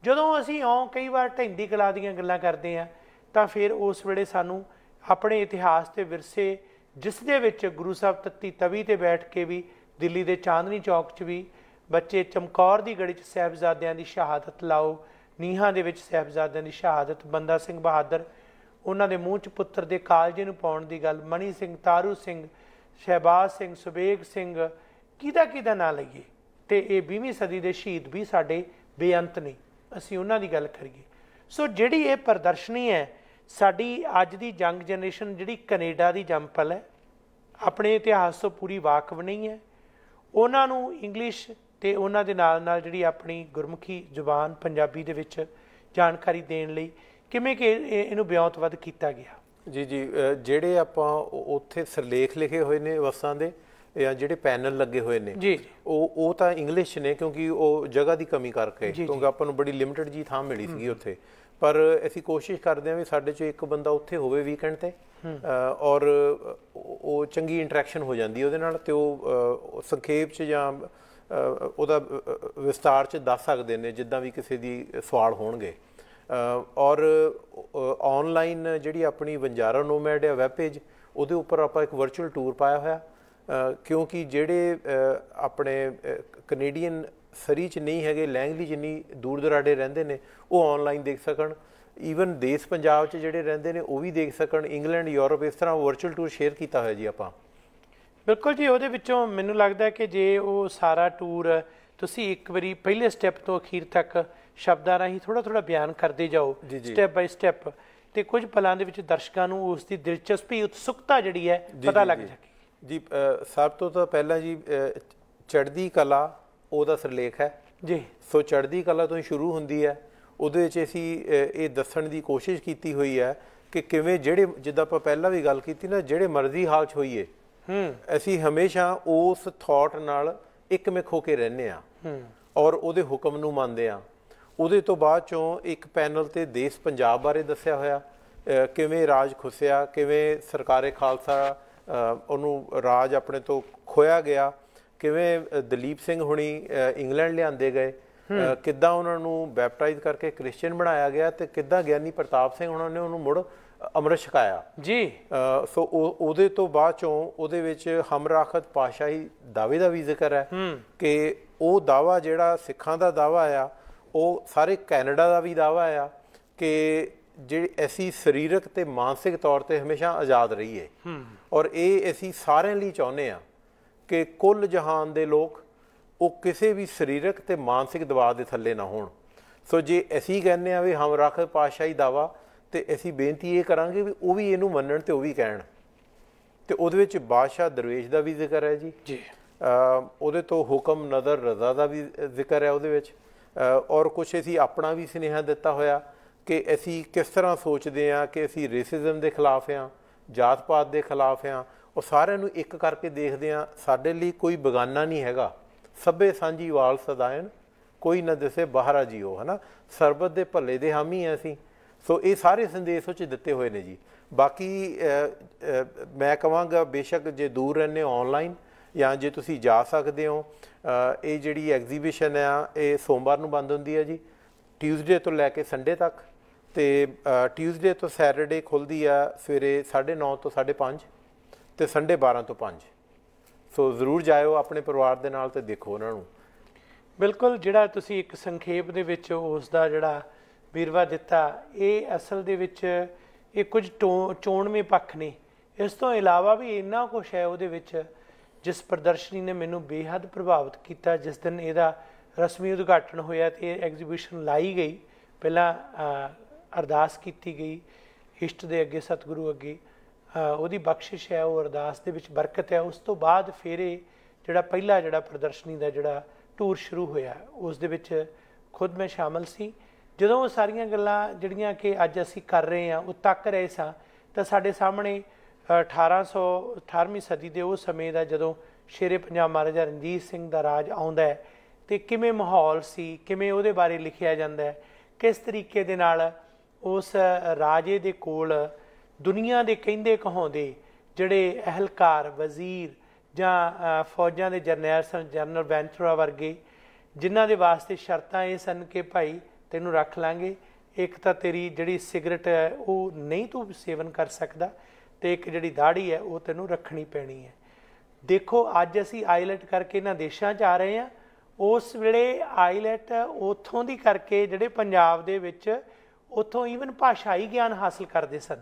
ਜਦੋਂ ਅਸੀਂ ਔਂ ਕਈ ਵਾਰ ਢੈਂਦੀ ਕਲਾ ਦੀਆਂ ਗੱਲਾਂ ਕਰਦੇ ਆ ਤਾਂ ਫਿਰ ਉਸ ਵੇਲੇ ਸਾਨੂੰ ਆਪਣੇ ਇਤਿਹਾਸ ਤੇ ਵਿਰਸੇ ਜਿਸ ਦੇ ਵਿੱਚ ਗੁਰੂ ਸਾਹਿਬ ਤਤੀ ਤਵੀ ਤੇ ਬੈਠ ਕੇ ਵੀ ਦਿੱਲੀ ਦੇ ਚਾਂਦਨੀ ਚੌਕ 'ਚ ਵੀ ਬੱਚੇ ਚਮਕੌਰ ਦੀ ਗੜੀ 'ਚ ਸਹਿਬਜ਼ਾਦਿਆਂ ਦੀ ਸ਼ਹਾਦਤ ਲਾਓ ਨੀਹਾਂ ਦੇ ਵਿੱਚ ਸਹਿਬਜ਼ਾਦਿਆਂ ਦੀ ਸ਼ਹਾਦਤ ਬੰਦਾ ਸਿੰਘ ਬਹਾਦਰ ਉਹਨਾਂ ਦੇ ਮੂੰਹ 'ਚ ਪੁੱਤਰ ਦੇ ਕਾਲਜੇ ਨੂੰ ਪਾਉਣ ਦੀ ਗੱਲ ਮਣੀ ਸਿੰਘ ਤਾਰੂ ਸਿੰਘ ਸ਼ਹਿਬਾਜ਼ ਸਿੰਘ ਸੁਬੇਗ ਸਿੰਘ ਕਿਹਦਾ ਕਿਹਦਾ ਨਾਂ ਲਈਏ ਤੇ ਇਹ 20ਵੀਂ ਸਦੀ ਦੇ ਸ਼ਹੀਦ ਵੀ ਸਾਡੇ ਬੇਅੰਤ ਨੇ ਅਸੀਂ ਉਹਨਾਂ ਦੀ ਗੱਲ ਕਰੀਏ ਸੋ ਜਿਹੜੀ ਇਹ ਪ੍ਰਦਰਸ਼ਨੀ ਹੈ ਸਾਡੀ ਅੱਜ ਦੀ ਜੰਗ ਜਨਰੇਸ਼ਨ ਜਿਹੜੀ ਕੈਨੇਡਾ ਦੀ ਜੰਪਲ ਹੈ ਆਪਣੇ ਇਤਿਹਾਸ ਤੋਂ ਪੂਰੀ ਵਾਕਫ ਨਹੀਂ ਹੈ ਉਹਨਾਂ ਨੂੰ ਇੰਗਲਿਸ਼ ਤੇ ਉਹਨਾਂ ਦੇ ਨਾਲ ਨਾਲ ਜਿਹੜੀ ਆਪਣੀ ਗੁਰਮੁਖੀ ਜ਼ੁਬਾਨ ਪੰਜਾਬੀ ਦੇ ਵਿੱਚ ਜਾਣਕਾਰੀ ਦੇਣ ਲਈ ਕਿਵੇਂ ਕਿ ਇਹਨੂੰ ਬਿਆਨਤਬਦ ਕੀਤਾ ਗਿਆ ਜੀ ਜੀ ਜਿਹੜੇ ਆਪਾਂ ਉੱਥੇ ਸਿਰਲੇਖ ਲਿਖੇ ਹੋਏ ਨੇ ਵਸਾਂ ਦੇ ਜਿਹੜੇ ਪੈਨਲ ਲੱਗੇ ਹੋਏ ਨੇ ਜੀ ਉਹ ਉਹ ਤਾਂ ਇੰਗਲਿਸ਼ ਨੇ ਕਿਉਂਕਿ ਉਹ ਜਗ੍ਹਾ ਦੀ ਕਮੀ ਕਰਕੇ ਕਿਉਂਕਿ ਆਪਾਂ ਨੂੰ ਬੜੀ ਲਿਮਿਟਡ ਜੀ ਥਾਂ ਮਿਲੀ ਸੀਗੀ ਉੱਥੇ ਪਰ ਅਸੀਂ ਕੋਸ਼ਿਸ਼ ਕਰਦੇ ਹਾਂ ਵੀ ਸਾਡੇ ਚੋਂ ਇੱਕ ਬੰਦਾ ਉੱਥੇ ਹੋਵੇ ਵੀਕਐਂਡ ਤੇ ਔਰ ਉਹ ਚੰਗੀ ਇੰਟਰੈਕਸ਼ਨ ਹੋ ਜਾਂਦੀ ਉਹਦੇ ਨਾਲ ਤੇ ਉਹ ਸੰਖੇਪ ਚ ਜਾਂ ਉਹਦਾ ਵਿਸਤਾਰ ਚ ਦੱਸ ਸਕਦੇ ਨੇ ਜਿੱਦਾਂ ਵੀ ਕਿਸੇ ਦੀ ਸਵਾਲ ਹੋਣਗੇ ਔਰ ਆਨਲਾਈਨ ਜਿਹੜੀ ਆਪਣੀ ਵੰਜਾਰਾ ਨੋਮੈਡ ਹੈ ਵੈਬ ਪੇਜ ਉਹਦੇ ਉੱਪਰ ਆਪਾਂ ਇੱਕ ਵਰਚੁਅਲ ਟੂਰ ਪਾਇਆ ਹੋਇਆ ਕਿਉਂਕਿ ਜਿਹੜੇ ਆਪਣੇ ਕੈਨੇਡੀਅਨ ਸਰੀਚ ਨਹੀਂ ਹੈਗੇ ਲੈਂਗੁਏਜ ਨਹੀਂ ਦੂਰ ਦਰਾਡੇ ਰਹਿੰਦੇ ਨੇ ਉਹ ਆਨਲਾਈਨ ਦੇਖ ਸਕਣ ਈਵਨ ਦੇਸ਼ ਪੰਜਾਬ ਚ ਜਿਹੜੇ ਰਹਿੰਦੇ ਨੇ ਉਹ ਵੀ ਦੇਖ ਸਕਣ ਇੰਗਲੈਂਡ ਯੂਰਪ ਇਸ ਤਰ੍ਹਾਂ ਵਰਚੁਅਲ ਟੂਰ ਸ਼ੇਅਰ ਕੀਤਾ ਹੋਇਆ ਜੀ ਆਪਾਂ ਬਿਲਕੁਲ ਜੀ ਉਹਦੇ ਵਿੱਚੋਂ ਮੈਨੂੰ ਲੱਗਦਾ ਕਿ ਜੇ ਉਹ ਸਾਰਾ ਟੂਰ ਤੁਸੀਂ ਇੱਕ ਵਾਰੀ ਪਹਿਲੇ ਸਟੈਪ ਤੋਂ ਅਖੀਰ ਤੱਕ ਸ਼ਬਦਾਂ ਰਾਹੀਂ ਥੋੜਾ ਥੋੜਾ ਬਿਆਨ ਕਰਦੇ ਜਾਓ ਸਟੈਪ ਬਾਈ ਸਟੈਪ ਤੇ ਕੁਝ ਪਲਾਂ ਦੇ ਵਿੱਚ ਦਰਸ਼ਕਾਂ ਨੂੰ ਉਸ ਦੀ ਦਿਲਚਸਪੀ ਉਤਸੁਕਤਾ ਜਿਹੜੀ ਹੈ ਪਤਾ ਲੱਗ ਜਾਏ ਜੀ ਸਭ ਤੋਂ ਤਾਂ ਪਹਿਲਾਂ ਜੀ ਚੜ੍ਹਦੀ ਕਲਾ ਉਹਦਾ ਸਿਰਲੇਖ ਹੈ ਜੀ ਸੋ ਚੜ੍ਹਦੀ ਕਲਾ ਤੋਂ ਸ਼ੁਰੂ ਹੁੰਦੀ ਹੈ ਉਹਦੇ ਵਿੱਚ ਅਸੀਂ ਇਹ ਦੱਸਣ ਦੀ ਕੋਸ਼ਿਸ਼ ਕੀਤੀ ਹੋਈ ਹੈ ਕਿ ਕਿਵੇਂ ਜਿਹੜੇ ਜਿੱਦਾਂ ਆਪਾਂ ਪਹਿਲਾਂ ਵੀ ਗੱਲ ਕੀਤੀ ਨਾ ਜਿਹੜੇ ਮਰਜ਼ੀ ਹਾਲ 'ਚ ਹੋਈਏ ਹੂੰ ਅਸੀਂ ਹਮੇਸ਼ਾ ਉਸ ਥਾਟ ਨਾਲ ਇੱਕ ਇੱਕਮਿਕ ਹੋ ਕੇ ਰਹਿੰਦੇ ਆ ਹੂੰ ਔਰ ਉਹਦੇ ਹੁਕਮ ਨੂੰ ਮੰਨਦੇ ਆ ਉਹਦੇ ਤੋਂ ਬਾਅਦ ਚੋਂ ਇੱਕ ਪੈਨਲ ਤੇ ਦੇਸ਼ ਪੰਜਾਬ ਬਾਰੇ ਦੱਸਿਆ ਹੋਇਆ ਕਿਵੇਂ ਰਾਜ ਖੁੱਸਿਆ ਕਿਵੇਂ ਸਰਕਾਰੇ ਖਾਲਸਾ ਉਹਨੂੰ ਰਾਜ ਆਪਣੇ ਤੋਂ ਖੋਇਆ ਗਿਆ ਕਿਵੇਂ ਦਲੀਪ ਸਿੰਘ ਹੁਣੀ ਇੰਗਲੈਂਡ ਲਿਆਂਦੇ ਗਏ ਕਿੱਦਾਂ ਉਹਨਾਂ ਨੂੰ ਬੈਪਟਾਈਜ਼ ਕਰਕੇ ਕ੍ਰਿਸਚੀਅਨ ਬਣਾਇਆ ਗਿਆ ਤੇ ਕਿੱਦਾਂ ਗਿਆਨੀ ਪ੍ਰਤਾਪ ਸਿੰਘ ਉਹਨਾਂ ਨੇ ਉਹਨੂੰ ਮੁੜ ਅਮਰਤ ਛਕਾਇਆ ਜੀ ਸੋ ਉਹਦੇ ਤੋਂ ਬਾਅਦ ਚੋਂ ਉਹਦੇ ਵਿੱਚ ਹਮਰਾਖਤ ਪਾਸ਼ਾਹੀ ਦਾਅਵੇ ਦਾ ਵੀ ਜ਼ਿਕਰ ਹੈ ਕਿ ਉਹ ਦਾਵਾ ਜਿਹੜਾ ਸਿੱਖਾਂ ਦਾ ਦਾਵਾ ਆ ਉਹ ਸਾਰੇ ਕੈਨੇਡਾ ਦਾ ਵੀ ਦਾਵਾ ਆ ਕਿ ਜਿਹੜੀ ਐਸੀ ਸਰੀਰਕ ਤੇ ਮਾਨਸਿਕ ਤੌਰ ਤੇ ਹਮੇਸ਼ਾ ਆਜ਼ਾਦ ਰਹੀ ਹੈ ਔਰ ਇਹ ਅਸੀਂ ਸਾਰਿਆਂ ਲਈ ਚਾਹੁੰਦੇ ਆ ਕਿ ਕੁੱਲ ਜਹਾਨ ਦੇ ਲੋਕ ਉਹ ਕਿਸੇ ਵੀ ਸਰੀਰਕ ਤੇ ਮਾਨਸਿਕ ਦਬਾਅ ਦੇ ਥੱਲੇ ਨਾ ਹੋਣ ਸੋ ਜੇ ਅਸੀਂ ਕਹਿੰਦੇ ਆ ਵੀ ਹਮ ਰੱਖ ਪਾਸ਼ਾਹੀ ਦਾਵਾ ਤੇ ਅਸੀਂ ਬੇਨਤੀ ਇਹ ਕਰਾਂਗੇ ਵੀ ਉਹ ਵੀ ਇਹਨੂੰ ਮੰਨਣ ਤੇ ਉਹ ਵੀ ਕਹਿਣ ਤੇ ਉਹਦੇ ਵਿੱਚ ਬਾਦਸ਼ਾਹ ਦਰਵੇਸ਼ ਦਾ ਵੀ ਜ਼ਿਕਰ ਹੈ ਜੀ ਜੀ ਉਹਦੇ ਤੋਂ ਹੁਕਮ ਨਦਰ ਰਜ਼ਾ ਦਾ ਵੀ ਜ਼ਿਕਰ ਹੈ ਉਹਦੇ ਵਿੱਚ ਔਰ ਕੁਝ ਅਸੀਂ ਆਪਣਾ ਵੀ ਸਨੇਹਾ ਦਿੱਤਾ ਹੋਇਆ ਕਿ ਅਸੀਂ ਕਿਸ ਤਰ੍ਹਾਂ ਸੋਚਦੇ ਆ ਕਿ ਅਸੀਂ ਰੇਸਿਜ਼ਮ ਦੇ ਖਿਲਾਫ ਆ ਜਾਤ ਪਾਤ ਦੇ ਖਿਲਾਫ ਆ ਉਹ ਸਾਰਿਆਂ ਨੂੰ ਇੱਕ ਕਰਕੇ ਦੇਖਦੇ ਆ ਸਾਡੇ ਲਈ ਕੋਈ ਬਗਾਨਾ ਨਹੀਂ ਹੈਗਾ ਸਭੇ ਸਾਂਝੀ ਵਾਲ ਸਦਾਇਨ ਕੋਈ ਨਾ ਦਿਸੇ ਬਾਹਰਾ ਜੀਓ ਹਨਾ ਸਰਬਤ ਦੇ ਭੱਲੇ ਦੇ ਹਾਮੀ ਆ ਅਸੀਂ ਸੋ ਇਹ ਸਾਰੇ ਸੰਦੇਸ਼ ਉਹ ਚ ਦਿੱਤੇ ਹੋਏ ਨੇ ਜੀ ਬਾਕੀ ਮੈਂ ਕਹਾਂਗਾ ਬੇਸ਼ੱਕ ਜੇ ਦੂਰ ਰਹਿੰਦੇ ਆਨਲਾਈਨ ਜਾਂ ਜੇ ਤੁਸੀਂ ਜਾ ਸਕਦੇ ਹੋ ਇਹ ਜਿਹੜੀ ਐਗਜ਼ੀਬਿਸ਼ਨ ਆ ਇਹ ਸੋਮਵਾਰ ਨੂੰ ਬੰਦ ਹੁੰਦੀ ਹੈ ਜੀ ਟਿਊਜ਼ਡੇ ਤੋਂ ਲੈ ਕੇ ਸੰਡੇ ਤੱਕ ਤੇ ਟਿਊਜ਼ਡੇ ਤੋਂ ਸੈਟਰਡੇ ਖੁੱਲਦੀ ਆ ਸਵੇਰੇ 9:30 ਤੋਂ 5:30 ਤੇ ਸੰਡੇ 12 ਤੋਂ 5 ਸੋ ਜ਼ਰੂਰ ਜਾਇਓ ਆਪਣੇ ਪਰਿਵਾਰ ਦੇ ਨਾਲ ਤੇ ਦੇਖੋ ਉਹਨਾਂ ਨੂੰ ਬਿਲਕੁਲ ਜਿਹੜਾ ਤੁਸੀਂ ਇੱਕ ਸੰਖੇਪ ਦੇ ਵਿੱਚ ਉਸ ਦਾ ਜਿਹੜਾ ਵੀਰਵਾ ਦਿੱਤਾ ਇਹ ਅਸਲ ਦੇ ਵਿੱਚ ਇਹ ਕੁਝ ਚੋਣਵੇਂ ਪੱਖ ਨੇ ਇਸ ਤੋਂ ਇਲਾਵਾ ਵੀ ਇੰਨਾ ਕੁਝ ਹੈ ਉਹਦੇ ਵਿੱਚ ਜਿਸ ਪ੍ਰਦਰਸ਼ਨੀ ਨੇ ਮੈਨੂੰ ਬੇਹੱਦ ਪ੍ਰਭਾਵਿਤ ਕੀਤਾ ਜਿਸ ਦਿਨ ਇਹਦਾ ਰਸਮੀ ਉਦਘਾਟਨ ਹੋਇਆ ਤੇ ਐਗਜ਼ੀਬਿਸ਼ਨ ਲਾਈ ਗਈ ਪਹਿਲਾਂ ਅਰਦਾਸ ਕੀਤੀ ਗਈ ਇਸ਼ਟ ਦੇ ਅੱਗੇ ਸਤਿਗੁਰੂ ਅੱਗੇ ਉਹਦੀ ਬਖਸ਼ਿਸ਼ ਹੈ ਉਹ ਅਰਦਾਸ ਦੇ ਵਿੱਚ ਬਰਕਤ ਹੈ ਉਸ ਤੋਂ ਬਾਅਦ ਫੇਰੇ ਜਿਹੜਾ ਪਹਿਲਾ ਜਿਹੜਾ ਪ੍ਰਦਰਸ਼ਨੀ ਦਾ ਜਿਹੜਾ ਟੂਰ ਸ਼ੁਰੂ ਹੋਇਆ ਉਸ ਦੇ ਵਿੱਚ ਖੁਦ ਮੈਂ ਸ਼ਾਮਲ ਸੀ ਜਦੋਂ ਉਹ ਸਾਰੀਆਂ ਗੱਲਾਂ ਜਿਹੜੀਆਂ ਕਿ ਅੱਜ ਅਸੀਂ ਕਰ ਰਹੇ ਹਾਂ ਉਹ ਤੱਕ ਰਹੇ ਸਾਂ ਤਾਂ ਸਾਡੇ ਸਾਹਮਣੇ 1800 18ਵੀਂ ਸਦੀ ਦੇ ਉਹ ਸਮੇਂ ਦਾ ਜਦੋਂ ਸ਼ੇਰੇ ਪੰਜਾਬ ਮਹਾਰਾਜਾ ਰਣਜੀਤ ਸਿੰਘ ਦਾ ਰਾਜ ਆਉਂਦਾ ਹੈ ਤੇ ਕਿਵੇਂ ਮਾਹੌਲ ਸੀ ਕਿਵੇਂ ਉਹਦੇ ਬਾਰੇ ਲਿਖਿਆ ਜਾਂਦਾ ਹੈ ਕਿਸ ਤਰੀਕੇ ਦੇ ਨਾਲ ਉਸ ਰਾਜੇ ਦੇ ਕੋਲ ਦੁਨੀਆ ਦੇ ਕਹਿੰਦੇ ਕਹਾਉਂਦੇ ਜਿਹੜੇ ਅਹਲਕਾਰ ਵਜ਼ੀਰ ਜਾਂ ਫੌਜਾਂ ਦੇ ਜਰਨੈਲ ਸਨ ਜਨਰਲ ਵੈਂਟਰਾ ਵਰਗੇ ਜਿਨ੍ਹਾਂ ਦੇ ਵਾਸਤੇ ਸ਼ਰਤਾਂ ਇਹ ਸਨ ਕਿ ਭਾਈ ਤੈਨੂੰ ਰੱਖ ਲਾਂਗੇ ਇੱਕ ਤਾਂ ਤੇਰੀ ਜਿਹੜੀ ਸਿਗਰਟ ਹੈ ਉਹ ਨਹੀਂ ਤੂੰ ਸੇਵਨ ਕਰ ਸਕਦਾ ਤੇ ਇੱਕ ਜਿਹੜੀ ਦਾੜੀ ਹੈ ਉਹ ਤੈਨੂੰ ਰੱਖਣੀ ਪੈਣੀ ਹੈ ਦੇਖੋ ਅੱਜ ਅਸੀਂ ਆਈਲੈਟ ਕਰਕੇ ਇਹਨਾਂ ਦੇਸ਼ਾਂ 'ਚ ਆ ਰਹੇ ਹਾਂ ਉਸ ਵੇਲੇ ਆਈਲੈਟ ਉਥੋਂ ਦੀ ਕਰਕੇ ਜਿਹੜੇ ਪੰਜਾਬ ਦੇ ਵਿੱਚ ਉਥੋਂ ਈਵਨ ਭਾਸ਼ਾਈ ਗਿਆਨ ਹਾਸਲ ਕਰਦੇ ਸਨ